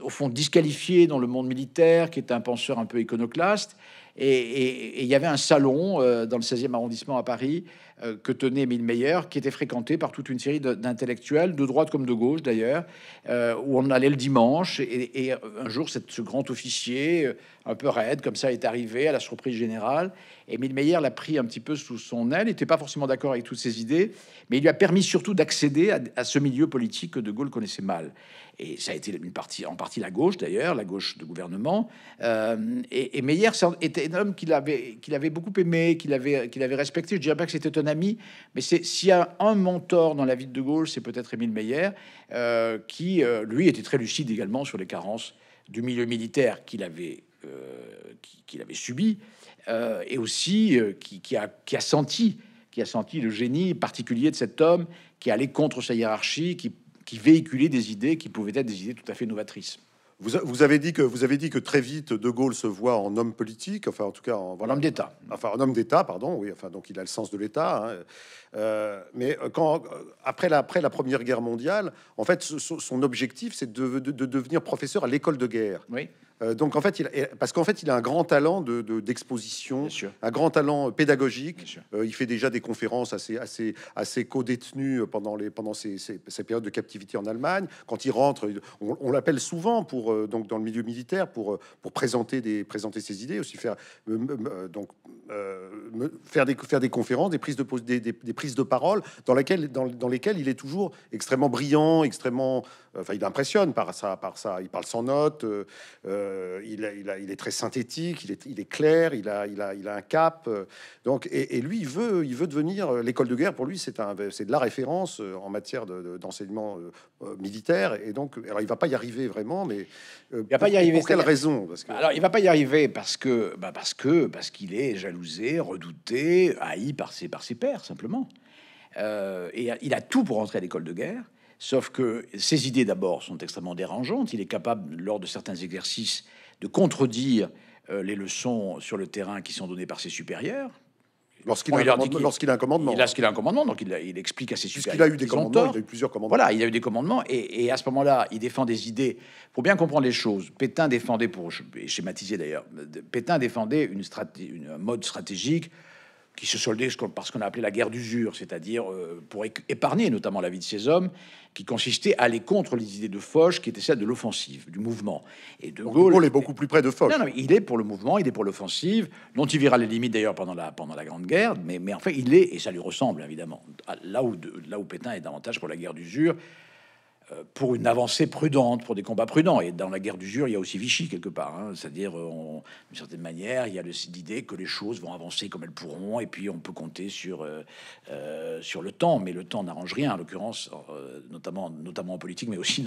au fond disqualifié dans le monde militaire, qui était un penseur un peu iconoclaste. Et il y avait un salon euh, dans le 16e arrondissement à Paris euh, que tenait Émile Meyer, qui était fréquenté par toute une série d'intellectuels, de droite comme de gauche d'ailleurs, euh, où on allait le dimanche. Et, un jour, ce grand officier, un peu raide comme ça, est arrivé à la surprise générale. Émile Meyer l'a pris un petit peu sous son aile, il n'était pas forcément d'accord avec toutes ses idées, mais il lui a permis surtout d'accéder à, ce milieu politique que De Gaulle connaissait mal. Et ça a été une partie, en partie la gauche d'ailleurs, la gauche de gouvernement. Euh, et, Meyer était un homme qu'il avait, qu'il avait beaucoup aimé, qu'il avait, qu'il avait respecté. Je dirais pas que c'était un ami, mais s'il y a un mentor dans la vie de Gaulle, c'est peut-être Émile Meyer, euh, qui euh, lui était très lucide également sur les carences du milieu militaire qu'il avait, qu'il avait subi euh, et aussi euh, qui, a, senti, qui a senti le génie particulier de cet homme, qui allait contre sa hiérarchie, qui, véhiculait des idées qui pouvaient être des idées tout à fait novatrices. Vous, avez dit que vous avez dit que très vite De Gaulle se voit en homme politique, enfin en tout cas en, homme d'État. Enfin en homme d'État, pardon. Oui, enfin donc il a le sens de l'État. Hein. Euh, mais quand après la, Première Guerre mondiale, en fait, son, objectif c'est de, devenir professeur à l'école de guerre. Oui. Euh, donc en fait, il, parce qu'en fait, il a un grand talent d'exposition, de, un grand talent euh, pédagogique. Euh, il fait déjà des conférences assez, assez, assez co-détenues pendant, les, pendant ces, ces, périodes de captivité en Allemagne. Quand il rentre, on, on l'appelle souvent pour, donc, dans le milieu militaire pour, pour présenter, des, présenter ses idées, aussi faire donc, euh, me, faire, des, faire des conférences, des prises de, des, des, prises de parole dans, laquelle, dans, dans, lesquelles il est toujours extrêmement brillant, extrêmement. Euh, enfin, il impressionne par ça. Par ça. Il parle sans notes, euh, il, il, est très synthétique, il est, il est clair, il a, il, a, il a un cap. donc, et, lui, il veut, il veut devenir. L'école de guerre, pour lui, c'est de la référence en matière d'enseignement de, militaire. Et donc, alors, il va pas y arriver vraiment, mais il pour, pas y arriver. Pour quelle raison parce que... Alors, il va pas y arriver parce que, bah, parce que, parce qu'il est jaloux redouté, haï par ses, par ses pairs, simplement. Euh, et il a tout pour entrer à l'école de guerre, sauf que ses idées, d'abord, sont extrêmement dérangeantes. Il est capable, lors de certains exercices, de contredire euh, les leçons sur le terrain qui sont données par ses supérieurs. Lorsqu'il a, a, un commandement. Lorsqu'il a un commandement, donc il, explique à ses supérieurs. a eu des commandements, il a eu plusieurs commandements. Voilà, il a eu des commandements, et, à ce moment-là, il défend des idées. Pour bien comprendre les choses, Pétain défendait, pour schématiser d'ailleurs, Pétain défendait une, une mode stratégique qui se soldait par ce qu'on a appelé la guerre d'usure, c'est-à-dire euh, pour épargner notamment la vie de ces hommes, qui consistait à aller contre les idées de Foch, qui étaient celles de l'offensive, du mouvement. Et de Gaulle, est beaucoup plus près de Foch. il est pour le mouvement, il est pour l'offensive, dont il verra les limites d'ailleurs pendant la, Grande Guerre, mais, mais en fait il est, et ça lui ressemble évidemment, là où, de, là où Pétain est davantage pour la guerre d'usure, euh, pour une avancée prudente, pour des combats prudents. Et dans la guerre d'usure, il y a aussi Vichy quelque part. Hein. C'est-à-dire, euh, d'une certaine manière, il y a l'idée que les choses vont avancer comme elles pourront, et puis on peut compter sur, euh, sur le temps. Mais le temps n'arrange rien, en l'occurrence, notamment, notamment en politique, mais aussi,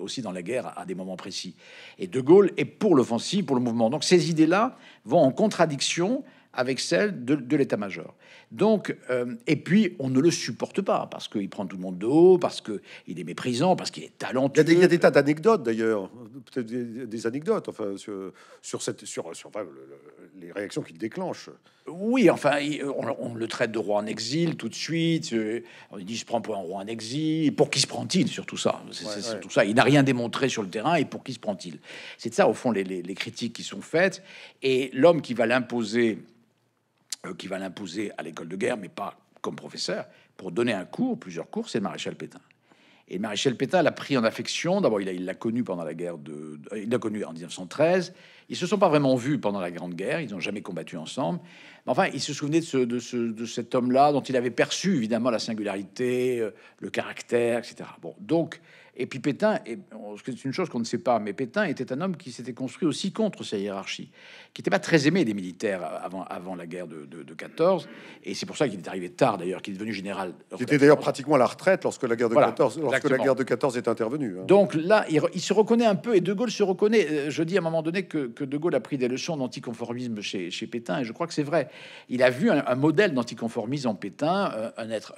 aussi dans la guerre à des moments précis. Et De Gaulle est pour l'offensive, pour le mouvement. Donc ces idées-là vont en contradiction avec celles de, de l'état-major. Donc, euh, et puis on ne le supporte pas parce qu'il prend tout le monde de haut, parce qu'il est méprisant, parce qu'il est talentueux. Il y, a des, tas d'anecdotes d'ailleurs, peut-être des, anecdotes, enfin, sur, cette, sur, les réactions qu'il déclenche. Oui, enfin, on, le traite de roi en exil tout de suite. Euh, on dit je prends pour un roi en exil. Pour qui se prend-il sur tout ça tout ça. Il n'a rien démontré sur le terrain et pour qui se prend-il C'est ça au fond les critiques qui sont faites. Et l'homme qui va l'imposer euh, qui va l'imposer à l'école de guerre, mais pas comme professeur, pour donner un cours, plusieurs cours, c'est le maréchal Pétain. Et le maréchal Pétain l'a pris en affection. D'abord, il l'a connu pendant la guerre de. Euh, il l'a connu en 1913. Ils se sont pas vraiment vus pendant la Grande Guerre. Ils n'ont jamais combattu ensemble enfin, il se souvenait de, cet homme-là dont il avait perçu évidemment la singularité, euh, le caractère, etc. Bon, donc, et puis Pétain, c'est une chose qu'on ne sait pas, mais Pétain était un homme qui s'était construit aussi contre sa hiérarchie, qui n'était pas très aimé des militaires avant, la guerre de, 14. Et c'est pour ça qu'il est arrivé tard d'ailleurs, qu'il est devenu général. Il était d'ailleurs pratiquement à la retraite lorsque la guerre de, 14, lorsque la guerre de 14 est intervenue. Hein. Donc là, il, se reconnaît un peu, et De Gaulle se reconnaît. Euh, je dis à un moment donné que, De Gaulle a pris des leçons d'anticonformisme chez, chez Pétain, et je crois que c'est vrai il a vu un, modèle d'anticonformisme en Pétain, euh, un être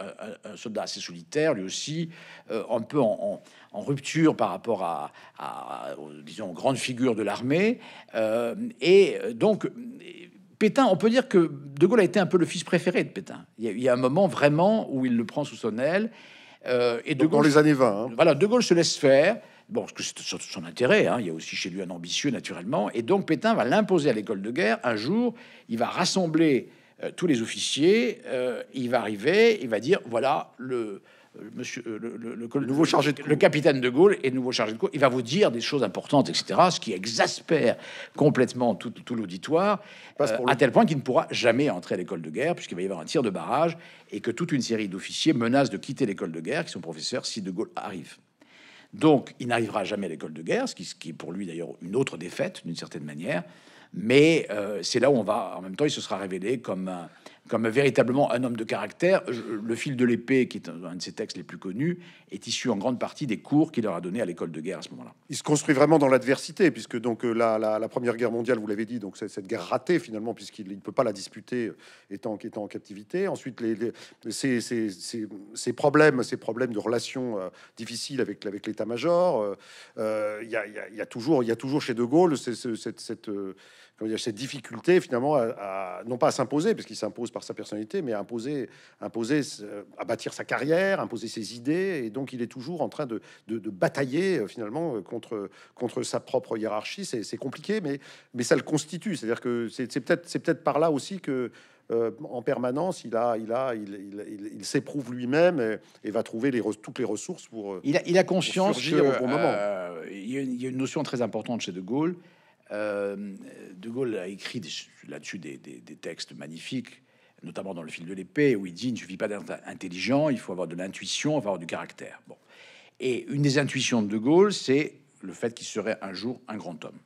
soldat assez solitaire, lui aussi, euh, un peu en, rupture par rapport à, aux, disons, grandes figures de l'armée. Euh, et donc, Pétain, on peut dire que De Gaulle a été un peu le fils préféré de Pétain. Il y a, un moment vraiment où il le prend sous son aile. et de Gaulle, dans les années 20. Hein. Voilà, De Gaulle se laisse faire. Bon, parce que c'est son intérêt. Hein. Il y a aussi chez lui un ambitieux, naturellement. Et donc Pétain va l'imposer à l'école de guerre. Un jour, il va rassembler euh, tous les officiers. Euh, il va arriver. Il va dire voilà le euh, monsieur, le, nouveau chargé de le capitaine de Gaulle et nouveau chargé de cours. il va vous dire des choses importantes, etc., ce qui exaspère complètement tout, l'auditoire, à tel point qu'il ne pourra jamais entrer à l'école de guerre, puisqu'il va y avoir un tir de barrage, et que toute une série d'officiers menacent de quitter l'école de guerre, qui sont professeurs, si de Gaulle arrive. Donc, il n'arrivera jamais à l'école de guerre, ce qui, est pour lui d'ailleurs une autre défaite d'une certaine manière. Mais euh, c'est là où on va, en même temps, il se sera révélé comme comme véritablement un homme de caractère. Le fil de l'épée, qui est un de ses textes les plus connus, est issu en grande partie des cours qu'il leur a donnés à l'école de guerre à ce moment-là. Il se construit vraiment dans l'adversité, puisque donc euh, la, Première Guerre mondiale, vous l'avez dit, donc cette guerre ratée finalement, puisqu'il ne peut pas la disputer euh, étant, étant en captivité. Ensuite, les, ces, problèmes, ces problèmes de relations euh, difficiles avec, avec l'état-major. Il y, a toujours, il y a toujours chez De Gaulle cette, cette, cette cette difficulté finalement, à, non pas à s'imposer, parce qu'il s'impose par sa personnalité, mais à imposer, euh, à bâtir sa carrière, imposer ses idées, et donc il est toujours en train de, batailler euh, finalement euh, contre, contre sa propre hiérarchie. C'est compliqué, mais, mais ça le constitue. C'est-à-dire que c'est peut-être c'est peut-être par là aussi que en permanence, il a, il a, il, s'éprouve lui-même et, va trouver les, toutes les ressources pour. Il a, il a conscience au moment. il y a une notion très importante chez De Gaulle. Euh, de Gaulle a écrit là-dessus des, textes magnifiques, notamment dans le fil de l'épée, où il dit il ne suffit pas d'être intelligent, il faut avoir de l'intuition, avoir du caractère. Bon. Et une des intuitions de De Gaulle, c'est le fait qu'il serait un jour un grand homme.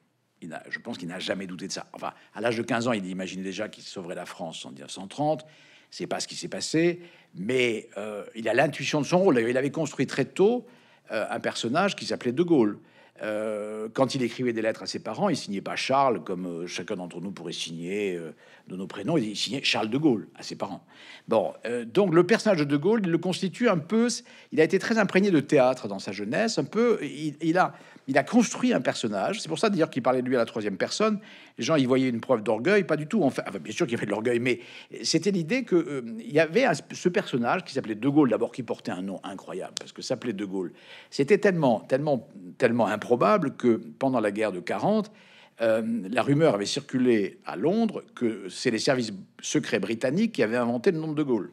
je pense qu'il n'a jamais douté de ça. Enfin, à l'âge de 15 ans, il imaginait déjà qu'il sauverait la France en 1930. C'est pas ce qui s'est passé, mais euh, il a l'intuition de son rôle. Il avait construit très tôt euh, un personnage qui s'appelait De Gaulle. Euh, quand il écrivait des lettres à ses parents, il signait pas Charles comme euh, chacun d'entre nous pourrait signer euh, de nos prénoms, il signait Charles de Gaulle à ses parents. Bon, donc le personnage de de Gaulle il le constitue un peu. Il a été très imprégné de théâtre dans sa jeunesse, un peu. il a il a construit un personnage. C'est pour ça d'ailleurs qu'il parlait de lui à la troisième personne. Les gens y voyaient une preuve d'orgueil, pas du tout. Enfin, bien sûr qu'il y avait de l'orgueil, mais c'était l'idée que euh, il y avait ce personnage qui s'appelait De Gaulle d'abord, qui portait un nom incroyable parce que s'appelait De Gaulle. C'était tellement, tellement, tellement improbable que pendant la guerre de 40, euh, la rumeur avait circulé à Londres que c'est les services secrets britanniques qui avaient inventé le nom de De Gaulle.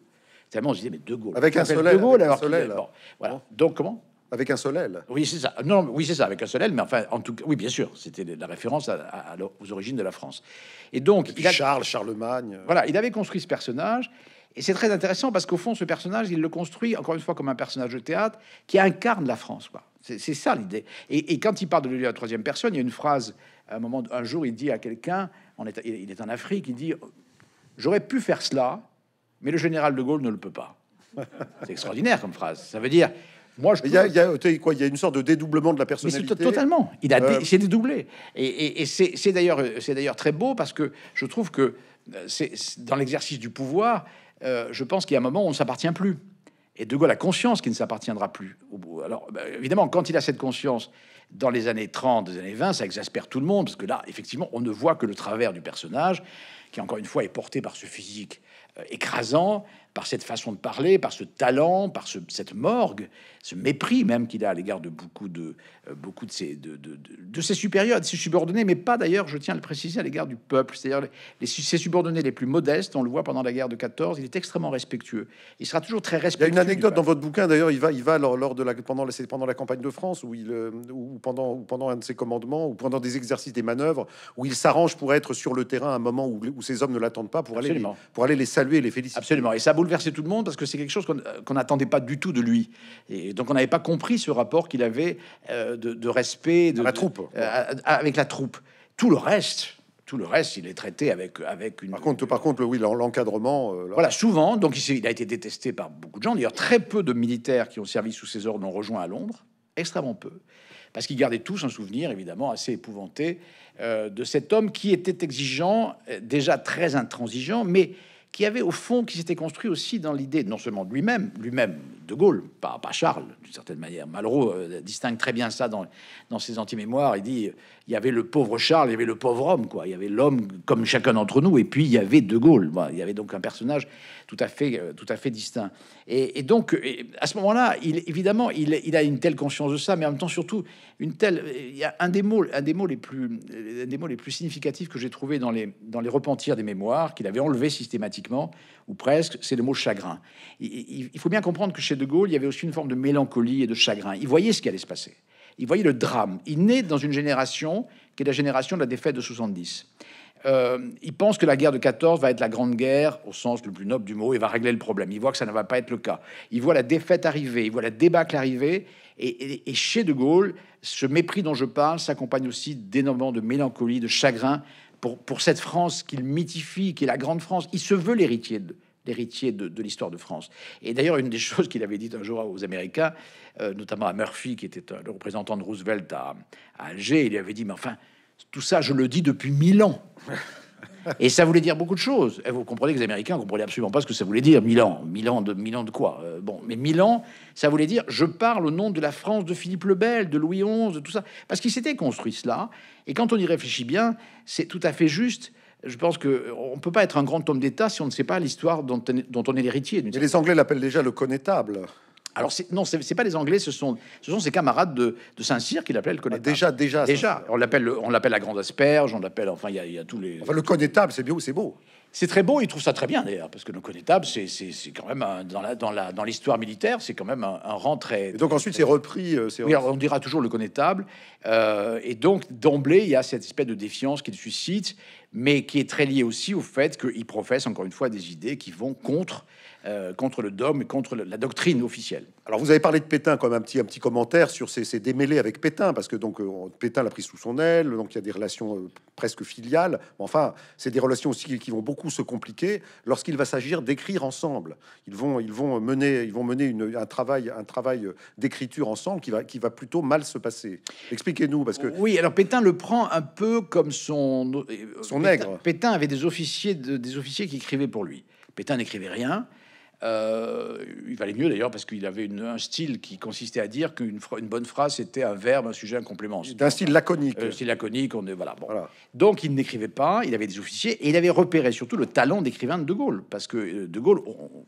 Tellement se disait, mais De Gaulle. Avec un soleil. De Gaulle alors. voilà. Donc comment avec un soleil. Oui, c'est ça. Non, oui, c'est ça, avec un soleil, mais enfin, en tout cas, oui, bien sûr, c'était la référence aux origines de la France. Et donc, Charles, Charlemagne. Euh. Voilà, il avait construit ce personnage, et c'est très intéressant parce qu'au fond, ce personnage, il le construit encore une fois comme un personnage de théâtre qui incarne la France. Quoi. C'est, ça l'idée. Et, quand il parle de lui à la troisième personne, il y a une phrase. un moment, un jour, il dit à quelqu'un, on il est en Afrique, il dit J'aurais pu faire cela, mais le général de Gaulle ne le peut pas. C'est extraordinaire comme phrase. Ça veut dire il y, a, une sorte de dédoublement de la personnalité. Mais totalement. Il a euh. dédoublé. Et, c'est d'ailleurs très beau parce que je trouve que euh, dans l'exercice du pouvoir, euh, je pense qu'il y a un moment où on ne s'appartient plus. Et De Gaulle a conscience qu'il ne s'appartiendra plus. Alors, bah, évidemment, quand il a cette conscience, dans les années 30, des années 20, ça exaspère tout le monde, parce que là, effectivement, on ne voit que le travers du personnage, qui, encore une fois, est porté par ce physique écrasant, par cette façon de parler, par ce talent, par ce, cette morgue, ce mépris même qu'il a à l'égard de beaucoup de euh, beaucoup de ses de, de, de, ses supérieurs, de ses subordonnés, mais pas d'ailleurs, je tiens à le préciser, à l'égard du peuple. C'est-à-dire les, ses subordonnés les plus modestes, on le voit pendant la guerre de 14, il est extrêmement respectueux. Il sera toujours très respectueux. Il y a une anecdote dans votre bouquin d'ailleurs, il va il va lors, lors de la pendant la pendant la campagne de France où il euh, ou pendant pendant un de ses commandements ou pendant des exercices des manœuvres où il s'arrange pour être sur le terrain à un moment où, où ses hommes ne l'attendent pas pour aller pour aller les saluer les féliciter. Absolument. Et ça tout le monde parce que c'est quelque chose euh, qu'on n'attendait pas du tout de lui. Et donc on n'avait pas compris ce rapport qu'il avait euh, de, respect de la troupe, euh, avec la troupe. Tout le reste. Tout le reste, il est traité avec, avec une. Par contre, par contre, oui, l'encadrement. voilà, souvent. Donc, il, a été détesté par beaucoup de gens. D'ailleurs, très peu de militaires qui ont servi sous ses ordres l'ont rejoint à Londres. Extrêmement peu parce qu'ils gardaient tous un souvenir évidemment assez épouvanté de cet homme qui était exigeant, déjà très intransigeant, mais qui avait au fond, qui s'était construit aussi dans l'idée non seulement de lui-même, lui-même de Gaulle, pas, Charles, d'une certaine manière. Malraux euh, distingue très bien ça dans, dans ses anti-mémoires. Il dit il y avait le pauvre Charles, il y avait le pauvre homme, quoi. Il y avait l'homme comme chacun d'entre nous, et puis il y avait de Gaulle. il y avait donc un personnage tout à fait, euh, tout à fait distinct. Et, donc, euh, à ce moment-là, il, évidemment, il, a une telle conscience de ça, mais en même temps, surtout, une telle. Il y a un des mots, un des mots les plus, des mots les plus significatifs que j'ai trouvé dans les, dans les repentirs des mémoires qu'il avait enlevé systématiquement ou presque, c'est le mot chagrin. Il, faut bien comprendre que chez De Gaulle, il y avait aussi une forme de mélancolie et de chagrin. Il voyait ce qui allait se passer. Il voyait le drame. Il naît dans une génération qui est la génération de la défaite de 70. Euh, il pense que la guerre de 14 va être la grande guerre au sens le plus noble du mot et va régler le problème. Il voit que ça ne va pas être le cas. Il voit la défaite arriver, il voit la débâcle arriver. Et, chez De Gaulle, ce mépris dont je parle s'accompagne aussi d'énormément de mélancolie, de chagrin pour, cette France qu'il mythifie, qui est la grande France. Il se veut l'héritier de, l'héritier de, l'histoire de France. Et d'ailleurs, une des choses qu'il avait dites un jour aux Américains, euh, notamment à Murphy, qui était le représentant de Roosevelt à, à Alger, il lui avait dit, mais enfin, tout ça, je le dis depuis mille ans. Et ça voulait dire beaucoup de choses. vous comprenez que les Américains ne comprenaient absolument pas ce que ça voulait dire. Milan, Milan de, Milan de quoi euh, Bon, mais Milan, ça voulait dire je parle au nom de la France de Philippe le Bel, de Louis XI, de tout ça. Parce qu'il s'était construit cela. Et quand on y réfléchit bien, c'est tout à fait juste je pense qu'on ne peut pas être un grand homme d'État si on ne sait pas l'histoire dont, on est l'héritier. les Anglais l'appellent déjà le connétable. Alors, non, c'est pas les Anglais, ce sont, ce ses camarades de, Saint-Cyr qui l'appellent le connétable. Déjà, déjà. Déjà, on l'appelle, on l'appelle la grande asperge, on l'appelle, enfin, il y, a tous les... Enfin, le connétable, c'est beau, c'est beau. C'est très beau, il trouve ça très bien d'ailleurs, parce que le connétable, c'est, quand même dans, l'histoire militaire, c'est quand même un, rentrée donc ensuite, c'est repris. Euh, c'est oui, on dira toujours le connétable. Euh, et donc d'emblée, il y a cette espèce de défiance qu'il suscite, mais qui est très liée aussi au fait qu'il professe encore une fois des idées qui vont contre euh, contre le dogme et contre la doctrine officielle. Alors vous avez parlé de Pétain comme un petit, un petit commentaire sur ces, ces démêlés avec Pétain, parce que donc euh, Pétain l'a pris sous son aile, donc il y a des relations euh, presque filiales. Enfin, c'est des relations aussi qui, vont beaucoup se compliquer lorsqu'il va s'agir d'écrire ensemble. Ils vont, ils vont mener, ils vont mener un travail, un travail d'écriture ensemble qui va, qui va plutôt mal se passer. Expliquez-nous, parce que oui, alors Pétain le prend un peu comme son son nègre. Pétain avait des officiers, des officiers qui écrivaient pour lui. Pétain n'écrivait rien. Euh, il valait mieux d'ailleurs parce qu'il avait un style qui consistait à dire qu'une bonne phrase était un verbe, un sujet, un complément. D'un style laconique. Euh, style laconique, on est voilà, Donc il n'écrivait pas, il avait des officiers et il avait repéré surtout le talent d'écrivain de De Gaulle parce que euh, De Gaulle,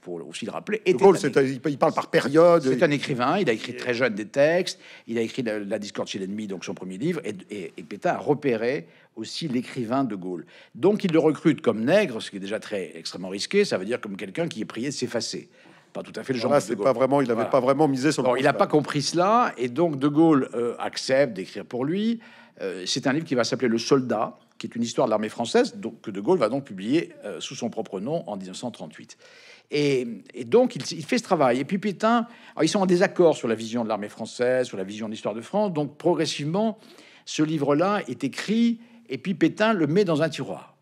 faut aussi le rappeler. Gaulle, il parle par période. C'est un écrivain, il a écrit très jeune des textes, il a écrit La, discorde chez l'ennemi, donc son premier livre, et, Pétain a repéré aussi l'écrivain de Gaulle. Donc il le recrute comme nègre, ce qui est déjà très extrêmement risqué, ça veut dire comme quelqu'un qui est prié de s'effacer. Pas tout à fait le genre là, Pas vraiment, il n'avait pas vraiment misé sur bon, Il n'a pas compris cela, et donc De Gaulle euh, accepte d'écrire pour lui. Euh, c'est un livre qui va s'appeler Le Soldat, qui est une histoire de l'armée française donc, que De Gaulle va donc publier euh, sous son propre nom en 1938. Et, donc, il, fait ce travail. Et puis Pétain, ils sont en désaccord sur la vision de l'armée française, sur la vision de l'histoire de France. Donc, progressivement, ce livre-là est écrit, et puis Pétain le met dans un tiroir.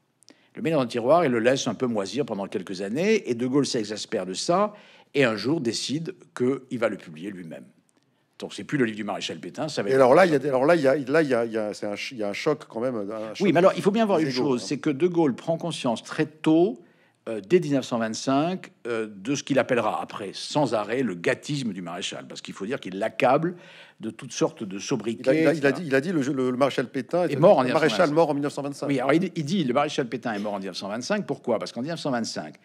Le met dans un tiroir et le laisse un peu moisir pendant quelques années. Et De Gaulle s'exaspère de ça, et un jour décide qu'il va le publier lui-même. Donc c'est plus le livre du maréchal Pétain. Ça Et alors là, il y a, alors là, là, il y a, il a un, un choc quand même. oui, mais alors il faut bien voir une chose, hein. c'est que De Gaulle prend conscience très tôt, euh, dès 1925, euh, de ce qu'il appellera après sans arrêt le gâtisme du maréchal, parce qu'il faut dire qu'il l'accable de toutes sortes de sobriquets. Il a, dit, il a dit le, maréchal Pétain est, mort en le 1925. maréchal mort en 1925. Oui, alors il, il dit le maréchal Pétain est mort en 1925. Pourquoi Parce qu'en 1925,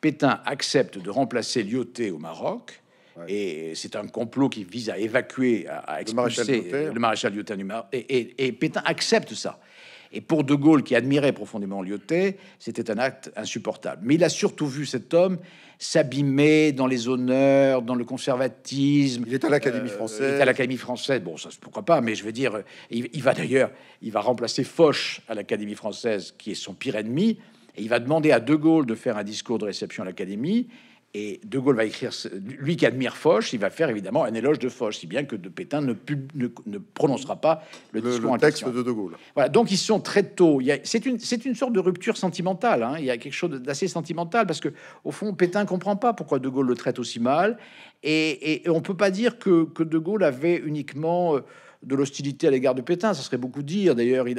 Pétain accepte de remplacer Lyoté au Maroc et c'est un complot qui vise à évacuer, à, expulser le maréchal Lyoté. Et, Pétain accepte ça. Et pour De Gaulle, qui admirait profondément Lyoté, c'était un acte insupportable. Mais il a surtout vu cet homme s'abîmer dans les honneurs, dans le conservatisme. Il est à l'Académie euh, française. il est à l'Académie française. Bon, ça, pourquoi pas, mais je veux dire, il, il va d'ailleurs, il va remplacer Foch à l'Académie française, qui est son pire ennemi. Et il va demander à De Gaulle de faire un discours de réception à l'Académie. Et De Gaulle va écrire, lui qui admire Foch, il va faire évidemment un éloge de Foch, si bien que de Pétain ne, prononcera pas le, discours le texte de De Gaulle. Voilà, donc ils sont très tôt. C'est une, sorte de rupture sentimentale. Hein. Il y a quelque chose d'assez sentimental parce que, au fond, Pétain comprend pas pourquoi De Gaulle le traite aussi mal. Et, on ne peut pas dire que, De Gaulle avait uniquement euh, de l'hostilité à l'égard de Pétain, ça serait beaucoup dire. D'ailleurs, il,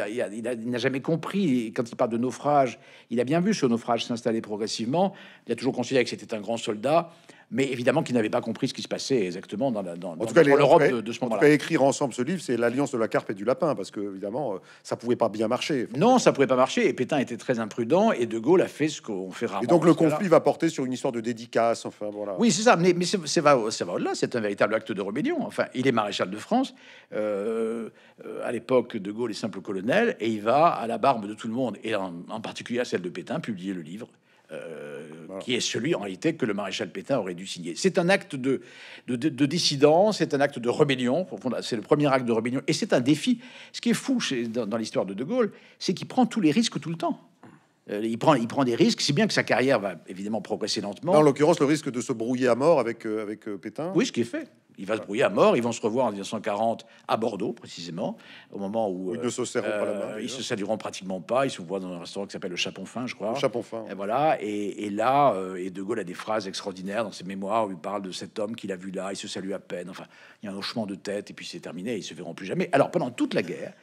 n'a jamais compris. quand il parle de naufrage, il a bien vu ce naufrage s'installer progressivement. Il a toujours considéré que c'était un grand soldat mais évidemment qu'il n'avait pas compris ce qui se passait exactement dans, l'Europe de, ce moment-là. En tout cas, écrire ensemble ce livre, c'est l'alliance de la carpe et du lapin, parce que évidemment, euh, ça pouvait pas bien marcher. Non, ça pouvait pas marcher. Et Pétain était très imprudent, et De Gaulle a fait ce qu'on fait rarement. Et donc le conflit va porter sur une histoire de dédicace, enfin voilà. Oui, c'est ça. Mais, mais c'est va, va au-delà. C'est un véritable acte de rébellion. Enfin, il est maréchal de France. Euh, euh, à l'époque, De Gaulle est simple colonel, et il va à la barbe de tout le monde, et en, en particulier à celle de Pétain, publier le livre. Euh, qui est celui en réalité que le maréchal Pétain aurait dû signer. C'est un acte de, de, dissidence, c'est un acte de rébellion, c'est le premier acte de rébellion, et c'est un défi. Ce qui est fou dans, l'histoire de De Gaulle, c'est qu'il prend tous les risques tout le temps. Euh, il, prend, il prend des risques, si bien que sa carrière va évidemment progresser lentement. En l'occurrence, le risque de se brouiller à mort avec, euh, avec Pétain. Oui, ce qui est fait. Il va se brouiller à mort. Ils vont se revoir en 1940 à Bordeaux, précisément, au moment où euh, euh, ils ne se serront pas Ils se salueront pratiquement pas. Ils se voient dans un restaurant qui s'appelle le Chaponfin, je crois. Le Et voilà. Et, là, euh, et De Gaulle a des phrases extraordinaires dans ses mémoires où il parle de cet homme qu'il a vu là. Il se salue à peine. Enfin, il y a un hochement de tête et puis c'est terminé. Ils se verront plus jamais. Alors pendant toute la guerre,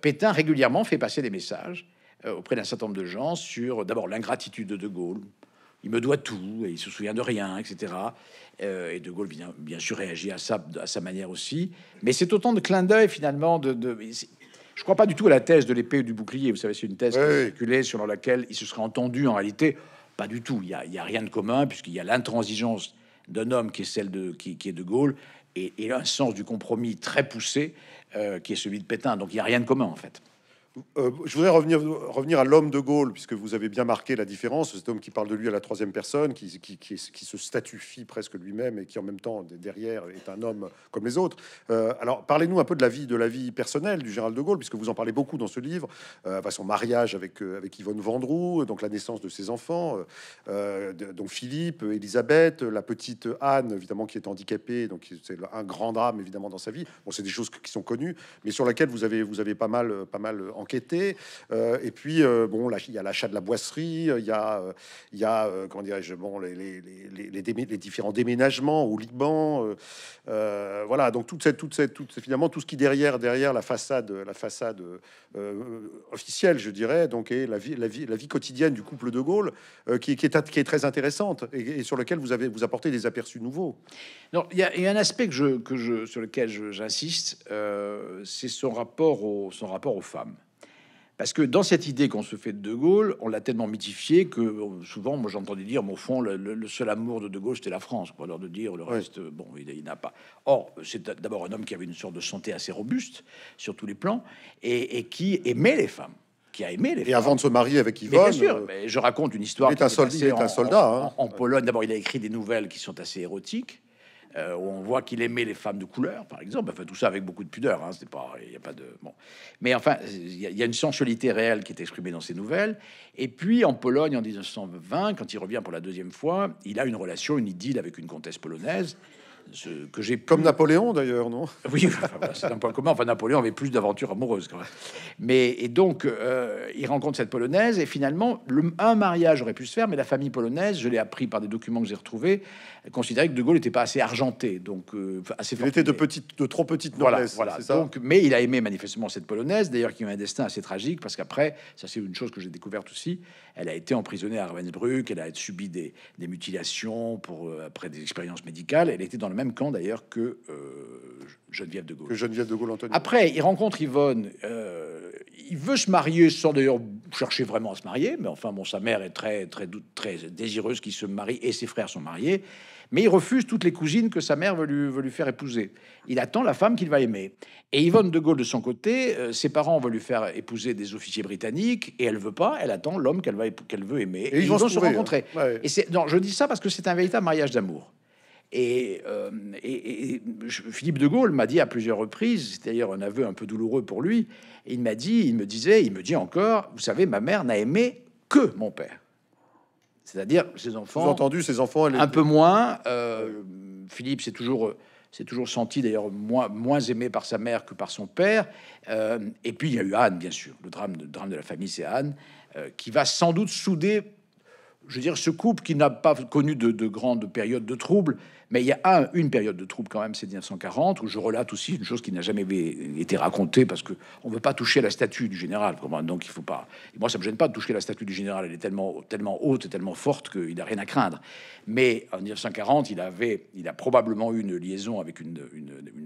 Pétain régulièrement fait passer des messages auprès d'un certain nombre de gens sur d'abord l'ingratitude de De Gaulle il me doit tout, et il se souvient de rien, etc. Euh, et De Gaulle, bien, bien, sûr, réagit à sa, manière aussi. Mais c'est autant de clins d'œil, finalement, de... je ne crois pas du tout à la thèse de l'épée du bouclier. Vous savez, c'est une thèse circulée selon laquelle il se serait entendu en réalité. Pas du tout. Il n'y a, rien de commun, puisqu'il y a l'intransigeance d'un homme qui est celle de, qui, est de Gaulle et, un sens du compromis très poussé euh, qui est celui de Pétain. Donc il n'y a rien de commun, en fait. Euh, je voudrais revenir, revenir à l'homme de Gaulle, puisque vous avez bien marqué la différence. Cet homme qui parle de lui à la troisième personne, qui, qui, se statufie presque lui-même et qui en même temps derrière est un homme comme les autres. Euh, alors parlez-nous un peu de la vie, de la vie personnelle du général de Gaulle, puisque vous en parlez beaucoup dans ce livre. Euh, son mariage avec, avec Yvonne Vendroux, donc la naissance de ses enfants, donc Philippe, Elisabeth, la petite Anne, évidemment, qui est handicapée, donc c'est un grand drame évidemment dans sa vie. Bon, c'est des choses qui sont connues, mais sur laquelle vous avez, vous avez pas mal, pas mal euh, et puis, euh, bon, il y a l'achat de la boisserie, euh, il y a, il y a comment dirais-je, bon, les, différents déménagements au Liban. voilà, donc toute cette, toute cette, finalement, tout ce qui derrière, derrière la façade, la façade officielle, je dirais, donc, et la vie, la vie, quotidienne du couple de Gaulle, qui, est, très intéressante et, sur lequel vous avez vous apporté des aperçus nouveaux. Non, il y, a un aspect que je, sur lequel j'insiste, c'est son rapport au son rapport aux femmes. Parce que dans cette idée qu'on se fait de De Gaulle, on l'a tellement mythifié que euh, souvent, moi j'entendais dire, mais au fond, le, seul amour de De Gaulle, c'était la France, pour alors de dire le reste, euh, bon, il, n'a pas. Or, c'est d'abord un homme qui avait une sorte de santé assez robuste sur tous les plans et, qui aimait les femmes. Qui a aimé les Et avant de se marier avec Yvonne. Euh, je raconte une histoire. Il est un soldat. Hein. en Pologne, d'abord, il a écrit des nouvelles qui sont assez érotiques. Euh, on voit qu'il aimait les femmes de couleur, par exemple. Enfin, tout ça avec beaucoup de pudeur. Hein, c'est pas, il a pas de bon. Mais enfin, il y, y, a une sensualité réelle qui est exprimée dans ses nouvelles. Et puis en Pologne, en 1920, quand il revient pour la deuxième fois, il a une relation, une idylle avec une comtesse polonaise que j'ai comme Napoléon d'ailleurs, non Oui, c'est un point commun. Enfin, Napoléon avait plus d'aventures amoureuses quand même. Mais et donc euh, il rencontre cette polonaise et finalement le, un mariage aurait pu se faire, mais la famille polonaise, je l'ai appris par des documents que j'ai retrouvés, considérait que De Gaulle n'était pas assez argenté, donc euh, assez. Il était de petite, de trop petite noblesse. Voilà, mais il a aimé manifestement cette polonaise, d'ailleurs qui a un destin assez tragique parce qu'après, ça c'est une chose que j'ai découverte aussi. Elle a été emprisonnée à Ravensbrück, elle a subi des, mutilations pour, euh, après des expériences médicales. Elle était dans le même camp d'ailleurs que euh, Geneviève de Gaulle. de Après, il rencontre Yvonne. Euh, il veut se marier sans d'ailleurs chercher vraiment à se marier, mais enfin, bon, sa mère est très, très, très désireuse qu'il se marie et ses frères sont mariés mais il refuse toutes les cousines que sa mère veut lui, veut lui faire épouser. Il attend la femme qu'il va aimer. Et Yvonne de Gaulle, de son côté, euh, ses parents veulent lui faire épouser des officiers britanniques, et elle veut pas, elle attend l'homme qu'elle qu'elle veut aimer. Et, ils, vont, se, rencontrer. Hein. Et non, je dis ça parce que c'est un véritable mariage d'amour. Et, euh, et, Philippe de Gaulle m'a dit à plusieurs reprises, c'est d'ailleurs un aveu un peu douloureux pour lui, il m'a dit, il me disait, il me dit encore, vous savez, ma mère n'a aimé que mon père. C'est-à-dire ses enfants. entendu ses enfants un peu moins. Euh, Philippe, s'est toujours c'est toujours senti d'ailleurs moins, moins aimé par sa mère que par son père. Euh, et puis il y a eu Anne, bien sûr. Le drame, drame de la famille, c'est Anne, euh, qui va sans doute souder, je veux dire, ce couple qui n'a pas connu de, de grandes périodes de troubles, mais il y a une période de trouble quand même, c'est 1940, où je relate aussi une chose qui n'a jamais été racontée, parce que on ne veut pas toucher la statue du général. Donc il faut pas. moi, ça me gêne pas de toucher la statue du général. Elle est tellement, tellement haute et tellement forte qu'il n'a rien à craindre. Mais en 1940, il avait, il a probablement eu une liaison avec une,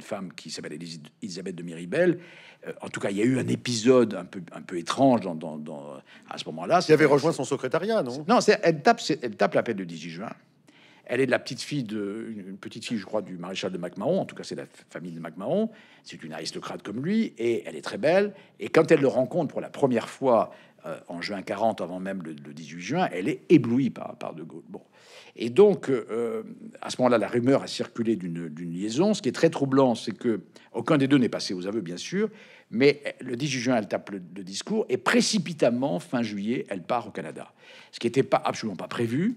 femme qui s'appelle Elisabeth de Miribel. Euh, en tout cas, il y a eu un épisode un peu, un peu étrange dans, à ce moment-là. Il avait rejoint son secrétariat, non Non, elle tape, elle tape l'appel du 18 juin. Elle est la petite fille de une petite fille, je crois, du maréchal de MacMahon. En tout cas, c'est la famille de MacMahon. C'est une aristocrate comme lui et elle est très belle. Et quand elle le rencontre pour la première fois euh, en juin 40, avant même le, 18 juin, elle est éblouie par, par De Gaulle. Bon. Et donc, euh, à ce moment-là, la rumeur a circulé d'une liaison. Ce qui est très troublant, c'est que aucun des deux n'est passé aux aveux, bien sûr. Mais le 18 juin, elle tape le, discours et précipitamment, fin juillet, elle part au Canada. Ce qui n'était pas absolument pas prévu.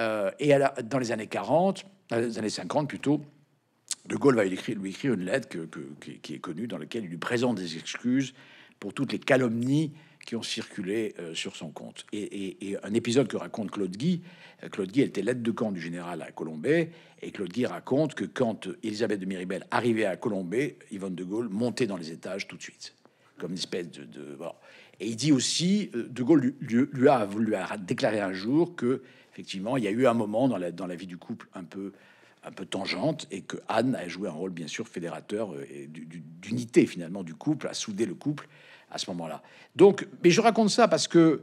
Euh, et dans les années 40, les années 50 plutôt, De Gaulle va lui écrire, lui une lettre qui, est connue, dans laquelle il lui présente des excuses pour toutes les calomnies qui ont circulé euh, sur son compte. Et, un épisode que raconte Claude Guy, euh, Claude Guy était l'aide de camp du général à Colombay, et Claude Guy raconte que quand Elisabeth de Miribel arrivait à Colombay, Yvonne de Gaulle montait dans les étages tout de suite, comme une espèce de... Et il dit aussi, De Gaulle lui, a, lui a déclaré un jour que effectivement, il y a eu un moment dans la, dans la vie du couple un peu un peu tangente et que Anne a joué un rôle bien sûr fédérateur euh, et d'unité finalement du couple, a soudé le couple à ce moment-là. Donc, mais je raconte ça parce que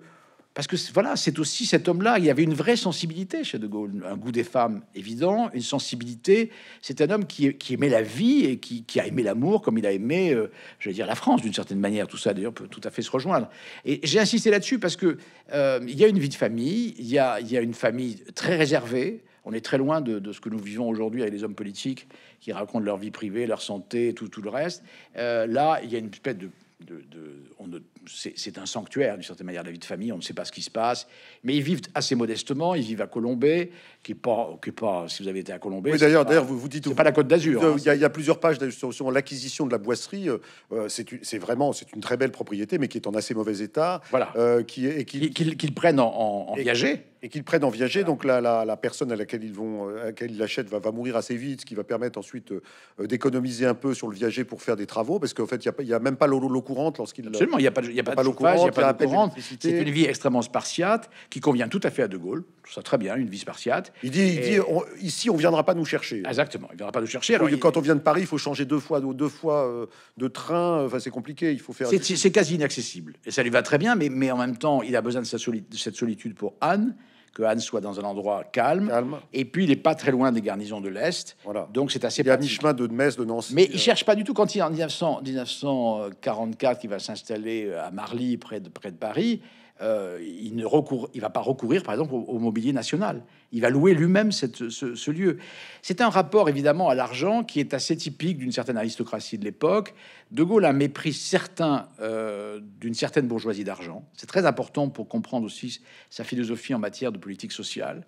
parce que voilà, c'est aussi cet homme-là. Il y avait une vraie sensibilité chez De Gaulle, un goût des femmes évident, une sensibilité. C'est un homme qui, aimait la vie et qui, a aimé l'amour comme il a aimé, euh, je vais dire, la France d'une certaine manière. Tout ça d'ailleurs peut tout à fait se rejoindre. Et j'ai insisté là-dessus parce que euh, il y a une vie de famille, il y a, il une famille très réservée. On est très loin de, ce que nous vivons aujourd'hui avec les hommes politiques qui racontent leur vie privée, leur santé, tout, tout le reste. Euh, là, il y a une espèce de de, c'est un sanctuaire d'une certaine manière la vie de famille. On ne sait pas ce qui se passe, mais ils vivent assez modestement. Ils vivent à Colombay, qui est pas, qui pas. Si vous avez été à Colombay, d'ailleurs, d'ailleurs, vous, vous dites, pas la Côte d'Azur. Il y, a hein. plusieurs pages sur l'acquisition de la boisserie. Euh, c'est vraiment, c'est une très belle propriété, mais qui est en assez mauvais état. Voilà. Euh, qui, et qui, qu'ils prennent en, en, en viager et qu'ils prennent en viager. Donc la, personne à laquelle ils vont, euh, à laquelle ils l'achètent, va, mourir assez vite, ce qui va permettre ensuite euh, euh, d'économiser un peu sur le viager pour faire des travaux, parce qu'en fait il n'y a, a, même pas l'eau courante lorsqu'il. Absolument, il n'y a pas, il y a pas, de l'eau courante. C'est une vie extrêmement spartiate qui convient tout à fait à De Gaulle. Tout ça très bien, une vie spartiate. Il dit, il dit on, ici on viendra pas nous chercher. Exactement, il viendra pas nous chercher. quand on vient de Paris, il faut changer deux fois, deux fois de train. Enfin c'est compliqué, il faut faire. C'est quasi inaccessible et ça lui va très bien, mais en même temps il a besoin de, sa de cette solitude pour Anne que Anne soit dans un endroit calme. Et puis, il n'est pas très loin des garnisons de l'Est. Donc, c'est assez. Il y a mi-chemin de Metz, de Nancy. Mais euh. il cherche pas du tout. Quand il est en 1900, 1944 qui va s'installer à Marly, près de Paris, euh, il ne recourt, il va pas recourir, par exemple, au, mobilier national. Il va louer lui-même ce, lieu. C'est un rapport évidemment à l'argent qui est assez typique d'une certaine aristocratie de l'époque. De Gaulle a mépris certain euh, d'une certaine bourgeoisie d'argent. C'est très important pour comprendre aussi sa philosophie en matière de politique sociale.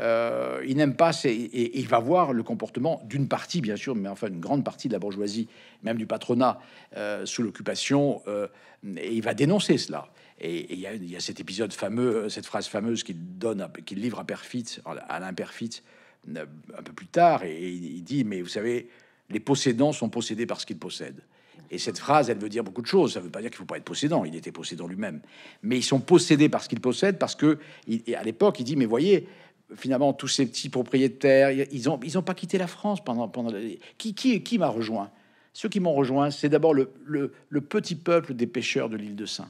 Euh, il n'aime pas, et, il va voir le comportement d'une partie, bien sûr, mais enfin une grande partie de la bourgeoisie, même du patronat, euh, sous l'occupation, euh, et il va dénoncer cela. Et il y, a cet épisode fameux, cette phrase fameuse qu'il donne, qu'il livre à Perfit, à l'imperfit, un peu plus tard, et, il dit, mais vous savez, les possédants sont possédés par ce qu'ils possèdent. Et cette phrase, elle veut dire beaucoup de choses. Ça ne veut pas dire qu'il ne faut pas être possédant. Il était possédant lui-même. Mais ils sont possédés parce ce qu'ils possèdent, parce que à l'époque, il dit, mais voyez, finalement, tous ces petits propriétaires, ils n'ont pas quitté la France pendant... pendant Qui, qui, qui m'a rejoint Ceux qui m'ont rejoint, c'est d'abord le, petit peuple des pêcheurs de l'île de Saint.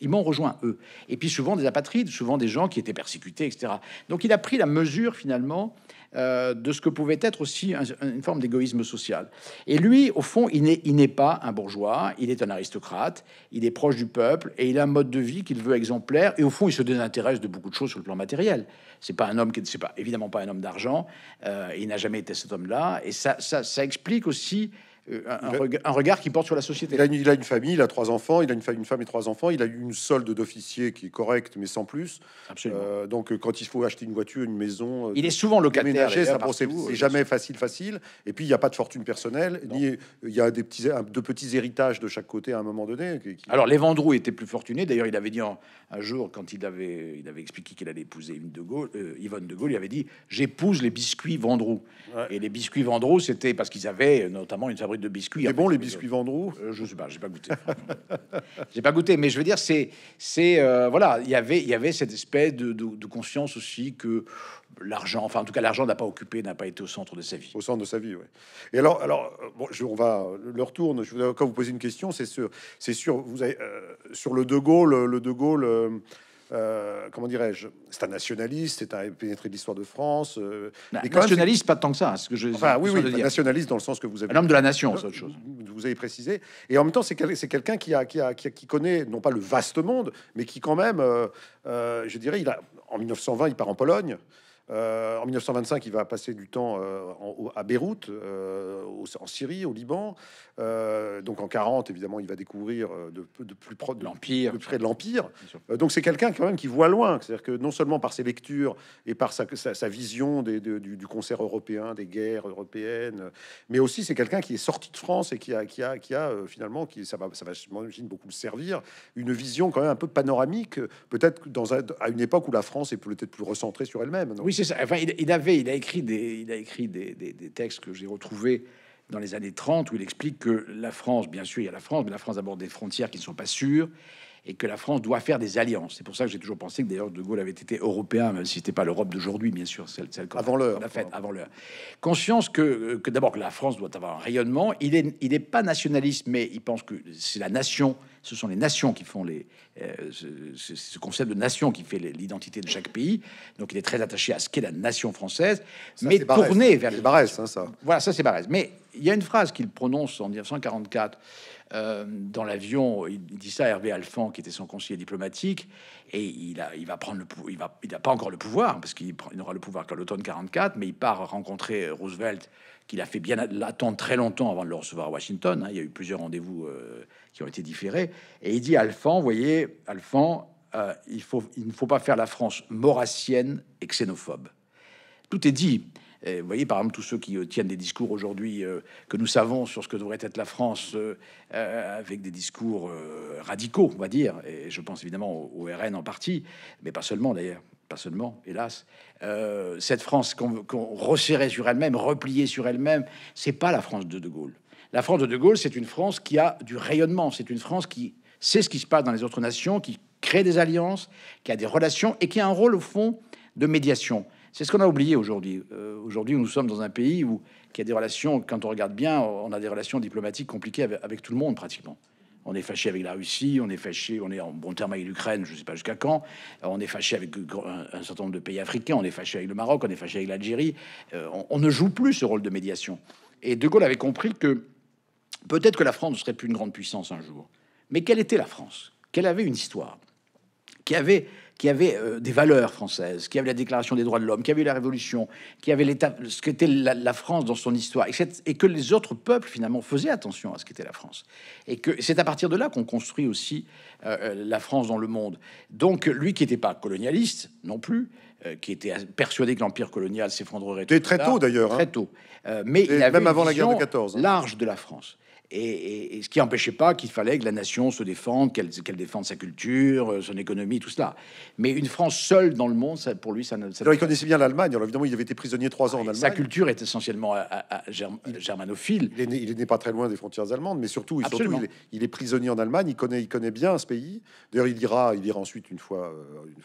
Ils m'ont rejoint, eux. Et puis souvent des apatrides, souvent des gens qui étaient persécutés, etc. Donc il a pris la mesure, finalement, euh, de ce que pouvait être aussi une forme d'égoïsme social. Et lui, au fond, il n'est pas un bourgeois, il est un aristocrate, il est proche du peuple, et il a un mode de vie qu'il veut exemplaire. Et au fond, il se désintéresse de beaucoup de choses sur le plan matériel. C'est pas un homme qui c'est pas évidemment pas un homme d'argent. Euh, il n'a jamais été cet homme-là. Et ça, ça, ça explique aussi euh, un, regard qui porte sur la société. Il a, une, famille, il a trois enfants, il a une, une femme et trois enfants, il a une solde d'officier qui est correcte, mais sans plus. Euh, donc, euh, quand il faut acheter une voiture, une maison, il est souvent locataire. C'est jamais facile, facile. Et puis, il n'y a pas de fortune personnelle, ni il y a des petits, de petits héritages de chaque côté à un moment donné. Alors, les Alors, étaient plus fortunés. D'ailleurs, il avait dit un jour, quand il avait, il avait expliqué qu'il allait épouser Yvonne de Gaulle, Yvonne de Gaulle, il avait dit J'épouse les biscuits Vendroux. Et les biscuits Vendroux, c'était parce qu'ils avaient notamment une fabrique de biscuits. C'est bon les biscuits vendreux Je sais pas, j'ai pas goûté. j'ai pas goûté, mais je veux dire, c'est, c'est, euh, voilà, il y avait, il y avait cette espèce de, conscience aussi que l'argent, enfin en tout cas l'argent n'a pas occupé, n'a pas été au centre de sa vie. Au centre de sa vie, oui. Et alors, alors euh, bon, je, on va, euh, leur tourne. Je quand vous posez une question, c'est sûr, c'est sûr, vous avez, sur le De Gaulle, le De Gaulle. Euh, comment dirais-je, c'est un nationaliste, c'est un pénétré de l'histoire de France. Euh, bah, nationaliste, pas tant que ça. Ce que je, enfin, oui, oui, nationaliste dans le sens que vous avez. Un de la nation, c'est autre euh, chose. Vous avez précisé. Et en même temps, c'est quelqu'un qui, a, qui, a, qui, qui, connaît non pas le vaste monde, mais qui quand même, je dirais, il a en 1920, il part en Pologne. Euh, en 1925, il va passer du temps euh, à Beyrouth, euh, en Syrie, au Liban. donc en 40, évidemment, il va découvrir de, plus de, l'empire, près de l'empire. donc c'est quelqu'un quand même qui voit loin. C'est-à-dire que non seulement par ses lectures et par sa, sa vision des, du, concert européen, des guerres européennes, mais aussi c'est quelqu'un qui est sorti de France et qui a, qui a, qui finalement, qui ça va, ça va, beaucoup le servir, une vision quand même un peu panoramique, peut-être dans à une époque où la France est peut-être plus recentrée sur elle-même il, avait, a écrit des, textes que j'ai retrouvés dans les années 30 où il explique que la France, bien sûr, il y a la France, mais la France aborde des frontières qui ne sont pas sûres et que la France doit faire des alliances. C'est pour ça que j'ai toujours pensé que d'ailleurs De Gaulle avait été européen, même si c'était pas l'Europe d'aujourd'hui, bien sûr, celle, qu'on avant l'heure, avant l'heure. Conscience que, euh, que d'abord que la France doit avoir un rayonnement. Il est, il n'est pas nationaliste, mais il pense que c'est la nation, ce sont les nations qui font les, euh, ce, concept de nation qui fait l'identité de chaque pays. Donc il est très attaché à ce qu'est la nation française, mais tourné vers les Barès, hein, ça. Voilà, ça c'est Barès. Mais il y a une phrase qu'il prononce en 1944 euh, dans l'avion, il dit ça à Hervé Alphand, qui était son conseiller diplomatique, et il, va prendre le il il n'a pas encore le pouvoir, parce qu'il n'aura le pouvoir qu'à l'automne 44, mais il part rencontrer Roosevelt, qu'il a fait bien attendre très longtemps avant de le recevoir à Washington. Hein. il y a eu plusieurs rendez-vous euh, qui ont été différés, et il dit à Alphand, voyez, Alphand, euh, il, faut, il ne faut pas faire la France morassienne et xénophobe. Tout est dit vous voyez, par exemple, tous ceux qui euh, tiennent des discours aujourd'hui euh, que nous savons sur ce que devrait être la France, euh, avec des discours radicaux, on va dire, et je pense évidemment au, RN en partie, mais pas seulement d'ailleurs, pas seulement, hélas. cette France qu'on resserrait sur elle-même, repliée sur elle-même, c'est pas la France de De Gaulle. La France de De Gaulle, c'est une France qui a du rayonnement, c'est une France qui sait ce qui se passe dans les autres nations, qui crée des alliances, qui a des relations et qui a un rôle au fond de médiation. C'est ce qu'on a oublié aujourd'hui. Euh, aujourd'hui, nous sommes dans un pays où qui a des relations, quand on regarde bien, on a des relations diplomatiques compliquées avec, tout le monde pratiquement. On est fâché avec la Russie, on est fâché, on est en bon terme avec l'Ukraine, je ne sais pas jusqu'à quand. Euh, on est fâché avec un, certain nombre de pays africains, on est fâché avec le Maroc, on est fâché avec l'Algérie. Euh, on, on, ne joue plus ce rôle de médiation. Et De Gaulle avait compris que peut-être que la France ne serait plus une grande puissance un jour. Mais quelle était la France Qu'elle avait une histoire, qui avait qui avait euh, des valeurs françaises, qui avait la Déclaration des droits de l'homme, qui avait la Révolution, qui avait l'état, ce qu'était la, France dans son histoire, et, que les autres peuples finalement faisaient attention à ce qu'était la France, et que c'est à partir de là qu'on construit aussi euh, euh, la France dans le monde. Donc lui qui n'était pas colonialiste non plus, qui était persuadé que l'empire colonial s'effondrerait. Très, hein. très tôt d'ailleurs. Très tôt. mais il avait même avant la guerre de 14. Hein. Large de la France. Et, ce qui n'empêchait pas qu'il fallait que la nation se défende, qu'elle défende sa culture, euh, son économie, tout cela. Mais une France seule dans le monde, ça, pour lui, ça ne. alors, il connaissait bien l'Allemagne. Alors, évidemment, il avait été prisonnier trois ans en Allemagne. Sa culture est essentiellement euh, euh, germanophile. Il n'est pas très loin des frontières allemandes, mais surtout, il, est, prisonnier en Allemagne. Il connaît, il connaît bien ce pays. D'ailleurs, il ira, il ira ensuite une fois,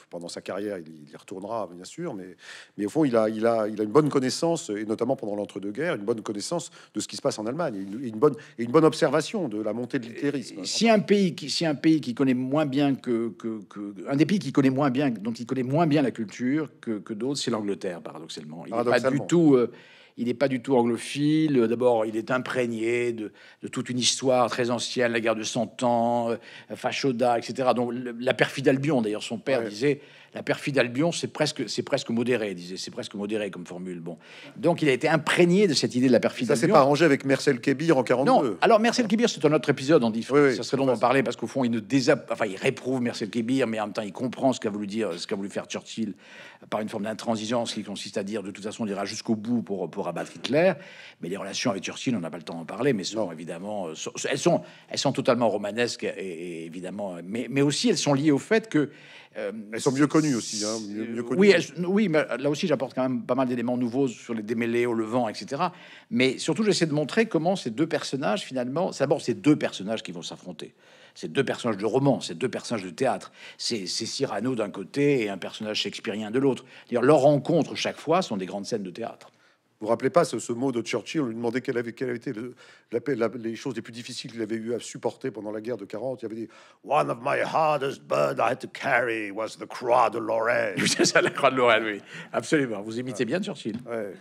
pendant sa carrière, il, y retournera, bien sûr. Mais, mais au fond, il a, il a, il a une bonne connaissance, et notamment pendant l'entre-deux-guerres, une bonne connaissance de ce qui se passe en Allemagne, une, une bonne, et une bonne observation de la montée de l'itérisme. Si un pays qui, si un pays qui connaît moins bien que, que, un des pays qui connaît moins bien, dont il connaît moins bien la culture que, d'autres, c'est l'Angleterre, paradoxalement. Il pas du tout. Euh, il n'est pas du tout anglophile. D'abord, il est imprégné de, toute une histoire très ancienne, la guerre de Cent Ans, euh, Fashoda, etc. Donc, la perfide Albion, d'ailleurs, son père disait la perfide Albion, c'est presque, c'est presque modéré, disait. C'est presque modéré comme formule. Bon. Donc il a été imprégné de cette idée de la perfide ça Albion. Ça s'est pas arrangé avec Marcel Kébir en 42. Non. Alors Mercel Kébir, c'est un autre épisode en dit ça serait long d'en parler parce qu'au fond, il ne désab... enfin, il réprouve Mercel Kébir, mais en même temps, il comprend ce qu'a voulu dire, ce qu'a voulu faire Churchill par une forme d'intransigeance qui consiste à dire de toute façon, on ira jusqu'au bout pour, pour abattre Hitler. Mais les relations avec Churchill, on n'a pas le temps d'en parler, mais sont évidemment, elles sont, elles sont totalement romanesques évidemment, mais, mais aussi elles sont liées au fait que euh, elles sont mieux connues aussi. Hein, euh, oui, oui, mais euh, là aussi, j'apporte quand même pas mal d'éléments nouveaux sur les démêlés au Levant, etc. Mais surtout, j'essaie de montrer comment ces deux personnages, finalement, c'est d'abord ces deux personnages qui vont s'affronter. Ces deux personnages de roman, ces deux personnages de théâtre. C'est Cyrano d'un côté et un personnage shakespearien de l'autre. Leur rencontre, chaque fois, sont des grandes scènes de théâtre. Vous vous rappelez pas ce, mot de Churchill On lui demandait quelle avait, quelle été les choses les plus difficiles qu'il avait eu à supporter pendant la guerre de 40. Il avait dit One of my hardest burdens I had to carry was the croix de Lorraine. C'est ça, la croix de Lorraine, oui. Absolument. Vous imitez bien Churchill. Ouais.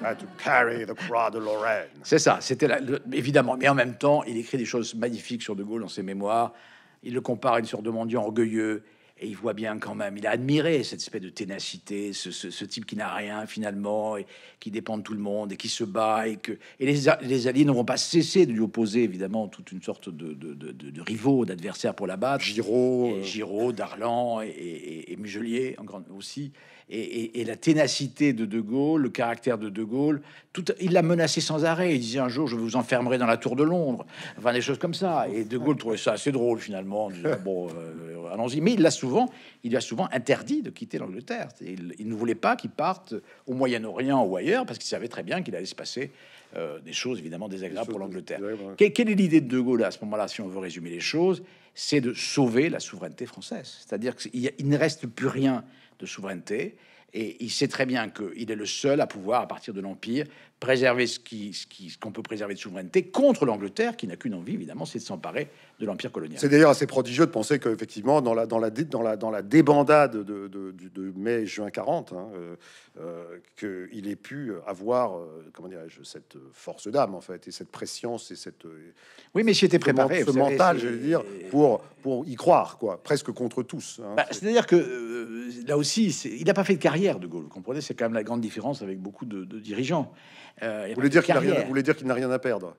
I had to carry the croix de Lorraine. C'est ça. C'était évidemment. Mais en même temps, il écrit des choses magnifiques sur De Gaulle dans ses mémoires. Il le compare à une sorte de mendiant orgueilleux. Et il voit bien quand même, il a admiré cette espèce de ténacité, ce, type qui n'a rien finalement, et qui dépend de tout le monde, et qui se bat, et que les, les alliés n'auront pas cessé de lui opposer évidemment toute une sorte de, rivaux, d'adversaires pour la battre. Giraud, euh. Giraud, Darlan et, Mugelier en grand, aussi et, la ténacité de De Gaulle, le caractère de De Gaulle, tout, il l'a menacé sans arrêt. Il disait un jour, je vous enfermerai dans la tour de Londres, enfin des choses comme ça. Et De Gaulle trouvait ça assez drôle finalement. bon, euh, euh, allons-y. Mais il l'a souvent, il lui a souvent interdit de quitter l'Angleterre. Il, il, ne voulait pas qu'il parte au Moyen-Orient ou ailleurs parce qu'il savait très bien qu'il allait se passer euh, des choses évidemment désagréables pour l'Angleterre. Quelle, quelle est l'idée de De Gaulle à ce moment-là, si on veut résumer les choses C'est de sauver la souveraineté française. C'est-à-dire qu'il ne reste plus rien de souveraineté. Et il sait très bien qu'il est le seul à pouvoir, à partir de l'Empire, préserver ce qu'on peut préserver de souveraineté contre l'Angleterre, qui n'a qu'une envie, évidemment, c'est de s'emparer de l'empire colonial. C'est d'ailleurs assez prodigieux de penser qu'effectivement, dans la, dans, la, dans, la, dans la débandade de, mai-juin 40, hein, euh, euh, qu'il ait pu avoir, euh, comment dirais cette force d'âme, en fait, et cette préscience, et cette... Oui, mais était préparé. Ce mental, je veux dire, pour, pour y croire, quoi, presque contre tous. Hein. Bah, c'est-à-dire que, là aussi, il n'a pas fait de carrière, De Gaulle, vous comprenez C'est quand même la grande différence avec beaucoup de dirigeants vous, voulez dire qu'il n'a rien à perdre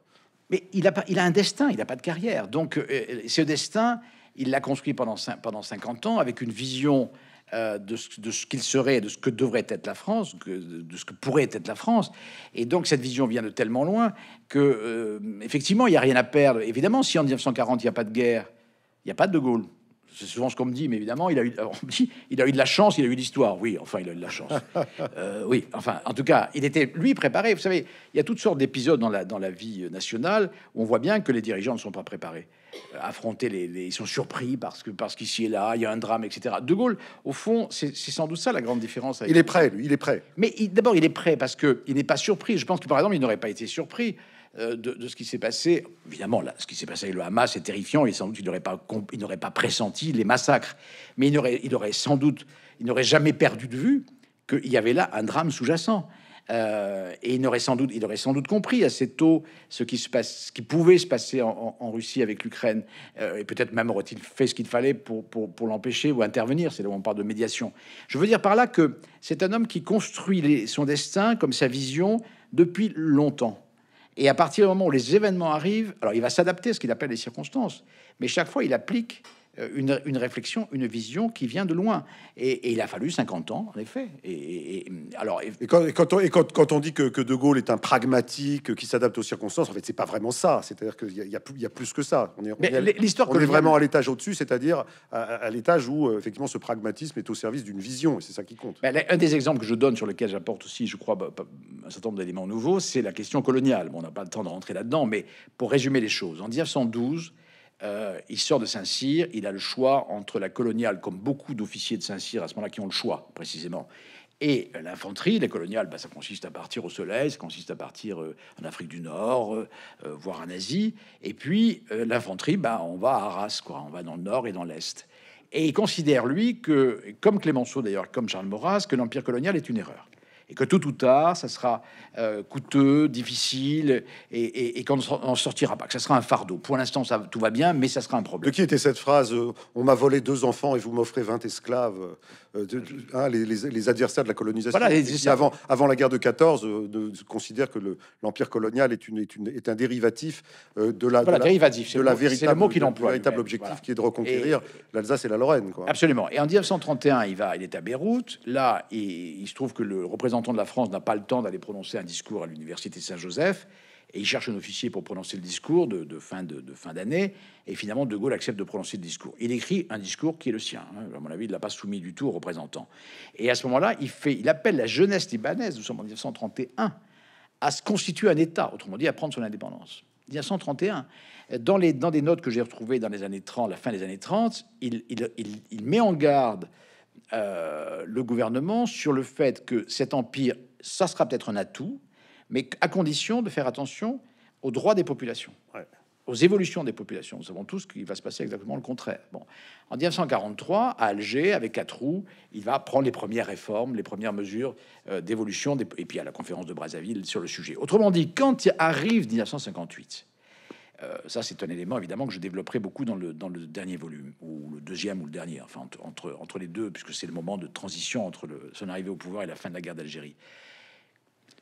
Mais il a, un destin, il n'a pas de carrière. Donc, euh, euh, ce destin, il l'a construit pendant, pendant 50 ans avec une vision euh, de ce, qu'il serait, de ce que devrait être la France, de ce que pourrait être la France. Et donc cette vision vient de tellement loin que, effectivement, il n'y a rien à perdre. Évidemment, si en 1940, il n'y a pas de guerre, il n'y a pas de De Gaulle c'est souvent ce qu'on me dit, mais évidemment, il a eu, on me dit, il a eu de la chance, il a eu l'histoire. Oui, enfin, il a eu de la chance. Euh, oui, enfin, en tout cas, il était, lui, préparé. Vous savez, il y a toutes sortes d'épisodes dans la, dans la vie euh, nationale où on voit bien que les dirigeants ne sont pas préparés. Euh, affronter les, ils sont surpris parce que parce qu'ici et là, il y a un drame, etc. De Gaulle, au fond, c'est sans doute ça la grande différence. il est prêt, lui, il est prêt. Mais d'abord, il est prêt parce que il n'est pas surpris. Je pense que par exemple, il n'aurait pas été surpris euh, de, ce qui s'est passé. Évidemment, là, ce qui s'est passé avec le Hamas est terrifiant et sans doute il n'aurait pas, pressenti les massacres, mais il n'aurait, aurait sans doute, il n'aurait jamais perdu de vue qu'il y avait là un drame sous-jacent. Euh, et il aurait, sans doute, il aurait sans doute compris assez tôt ce qui, passe, ce qui pouvait se passer en, Russie avec l'Ukraine. Euh, et peut-être même aurait-il fait ce qu'il fallait pour, l'empêcher ou intervenir. C'est là où on parle de médiation. Je veux dire par là que c'est un homme qui construit son destin comme sa vision depuis longtemps. Et à partir du moment où les événements arrivent, alors il va s'adapter à ce qu'il appelle les circonstances, mais chaque fois il applique euh, une, réflexion, une vision qui vient de loin. Et, il a fallu 50 ans, en effet. Et, alors, et quand, on, quand, on, dit que, De Gaulle est un pragmatique qui s'adapte aux circonstances, en fait, c'est pas vraiment ça. C'est-à-dire qu'il y, a plus que ça. On est, l'histoire est, vraiment à l'étage au-dessus, c'est-à-dire à, l'étage où euh, effectivement ce pragmatisme est au service d'une vision, et c'est ça qui compte. Ben, un des exemples que je donne sur lequel j'apporte aussi, je crois, bah, bah, un certain nombre d'éléments nouveaux, c'est la question coloniale. on n'a pas le temps de rentrer là-dedans, mais pour résumer les choses, en 1912, euh, il sort de Saint-Cyr, il a le choix entre la coloniale, comme beaucoup d'officiers de Saint-Cyr à ce moment-là qui ont le choix précisément, et l'infanterie, la coloniale, bah, ça consiste à partir au soleil, ça consiste à partir euh, en Afrique du Nord, euh, voire en Asie. Et puis l'infanterie, bah, on va à Arras, on va dans le nord et dans l'est. Et il considère, lui, que, comme Clémenceau d'ailleurs, comme Charles Maurras, que l'empire colonial est une erreur et que tôt ou tard, ça sera euh, coûteux, difficile, et, qu'on n'en sortira pas, que ça sera un fardeau. Pour l'instant, ça, tout va bien, mais ça sera un problème. De qui était cette phrase euh, On m'a volé deux enfants et vous m'offrez 20 esclaves euh, hein, les, adversaires de la colonisation avant, avant la guerre de 14 de, considère que l'empire colonial est, une, un dérivatif de la, la, véritable, le mot qu'il emploie, véritable objectif qui est de reconquérir l'Alsace et la Lorraine. Quoi. Absolument. Et en 1931, il va, il est à Beyrouth. Là, il se trouve que le représentant de la France n'a pas le temps d'aller prononcer un discours à l'université Saint-Joseph, et il cherche un officier pour prononcer le discours de, fin de, fin d'année, et finalement De Gaulle accepte de prononcer le discours. Il écrit un discours qui est le sien. Hein, à mon avis, il l'a pas soumis du tout au représentant. Et à ce moment-là, il fait, il appelle la jeunesse libanaise, nous sommes en 1931, à se constituer un État, autrement dit, à prendre son indépendance. 1931. Dans, les, dans des notes que j'ai retrouvées dans les années 30, la fin des années 30, il met en garde euh, le gouvernement sur le fait que cet empire, ça sera peut-être un atout, mais à condition de faire attention aux droits des populations, aux évolutions des populations. Nous savons tous qu'il va se passer exactement le contraire. Bon. En 1943, à Alger, avec quatre roues, il va prendre les premières réformes, les premières mesures euh, d'évolution, et puis à la conférence de Brazzaville sur le sujet. Autrement dit, quand il arrive 1958, euh, ça, c'est un élément évidemment que je développerai beaucoup dans le, dans le dernier volume, ou le deuxième ou le dernier, enfin entre, entre, les deux, puisque c'est le moment de transition entre son arrivée au pouvoir et la fin de la guerre d'Algérie.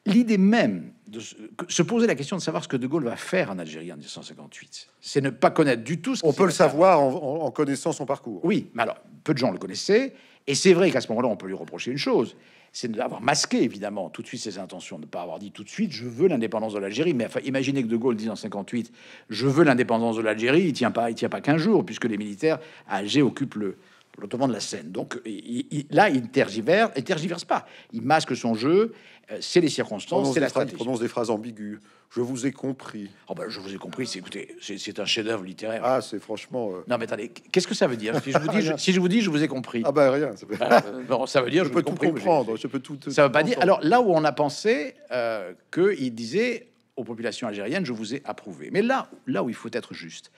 L'idée même de se, poser la question de savoir ce que De Gaulle va faire en Algérie en 1958, c'est ne pas connaître du tout ce On peut le savoir en, en, connaissant son parcours. Oui, mais alors, peu de gens le connaissaient. Et c'est vrai qu'à ce moment-là, on peut lui reprocher une chose, c'est d'avoir masqué, évidemment, tout de suite ses intentions, de ne pas avoir dit tout de suite, je veux l'indépendance de l'Algérie. Mais enfin, imaginez que De Gaulle dise en 58, je veux l'indépendance de l'Algérie, il tient pas, il tient pas qu'un jour, puisque les militaires à occupent le, notamment de la Seine. Donc il, là, il tergiverse, tergiverse pas. Il masque son jeu. Euh, c'est les circonstances, c'est la stratégie. Prononce des phrases ambiguës. Je vous ai compris. Oh, ben, je vous ai compris. C'est écoutez, c'est un chef-d'œuvre littéraire. Ah, c'est franchement. Euh, non, mais attendez. Qu'est-ce que ça veut dire Si je vous dis, je, si je vous dis, je vous ai compris. Ah ben rien. Ça, veut euh, dire je, je peux tout comprendre. Je peux tout. ça veut pas dire. Alors là où on a pensé euh, que il disait aux populations algériennes, je vous ai approuvé. Mais là, là où il faut être juste,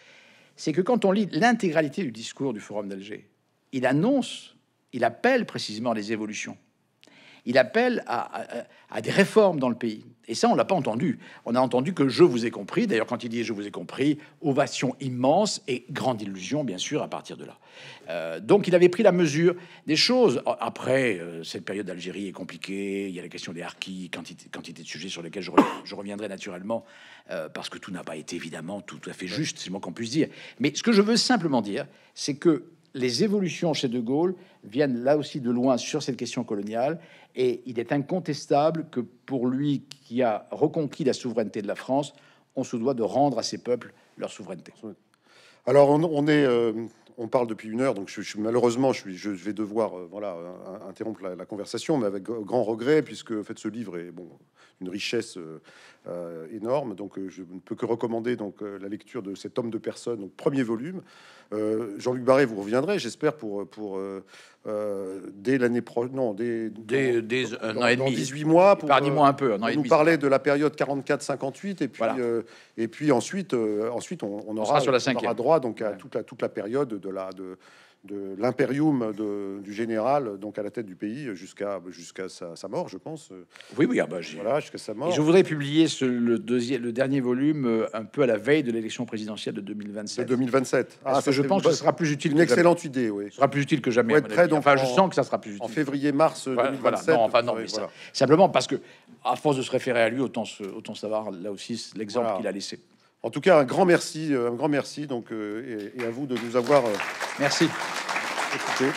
c'est que quand on lit l'intégralité du discours du Forum d'Alger, il annonce, il appelle précisément les évolutions. Il appelle à, des réformes dans le pays. Et ça, on l'a pas entendu. On a entendu que je vous ai compris. D'ailleurs, quand il dit je vous ai compris, ovation immense et grande illusion, bien sûr, à partir de là. Euh, donc, il avait pris la mesure des choses. Après, euh, cette période d'Algérie est compliquée. Il y a la question des harkis, quantité, de sujets sur lesquels je, reviendrai naturellement, euh, parce que tout n'a pas été évidemment tout à fait juste, c'est le moins qu'on puisse dire. Mais ce que je veux simplement dire, c'est que les évolutions chez De Gaulle viennent là aussi de loin sur cette question coloniale, et il est incontestable que pour lui, qui a reconquis la souveraineté de la France, on se doit de rendre à ses peuples leur souveraineté. Alors on, est, euh, on parle depuis une heure, donc je, malheureusement je, vais devoir euh, voilà euh, interrompre la, conversation, mais avec grand regret puisque fait ce livre est bon une richesse euh, énorme. Donc, euh, je ne peux que recommander donc euh, la lecture de cet homme de personne, donc premier volume. Jean-Luc Barré, vous reviendrez, j'espère, pour, pour dès l'année prochaine, non, dès, dès, 18 mois, pour moi un peu, un nous parler de la période 44-58, et puis et puis ensuite, ensuite on, aura, sur la on aura droit donc à toute la toute la période de la de de l'impérium du général, donc à la tête du pays, jusqu'à jusqu'à sa, mort, je pense. Oui, oui, ah bah, voilà, jusqu'à sa mort. je voudrais publier le, deuxième, le dernier volume euh, un peu à la veille de l'élection présidentielle de 2027. De 2027. Ah, parce que je pense que ce sera plus utile. Une excellente idée, oui. Ce sera plus utile que jamais. Ouais, très, donc, je sens que ça sera plus utile. En février-mars 2027. simplement parce que, à force de se référer à lui, autant, autant savoir là aussi l'exemple qu'il a laissé. En tout cas, un grand merci, euh, un grand merci donc, euh, et, à vous de nous avoir. Euh, merci. Écoutez.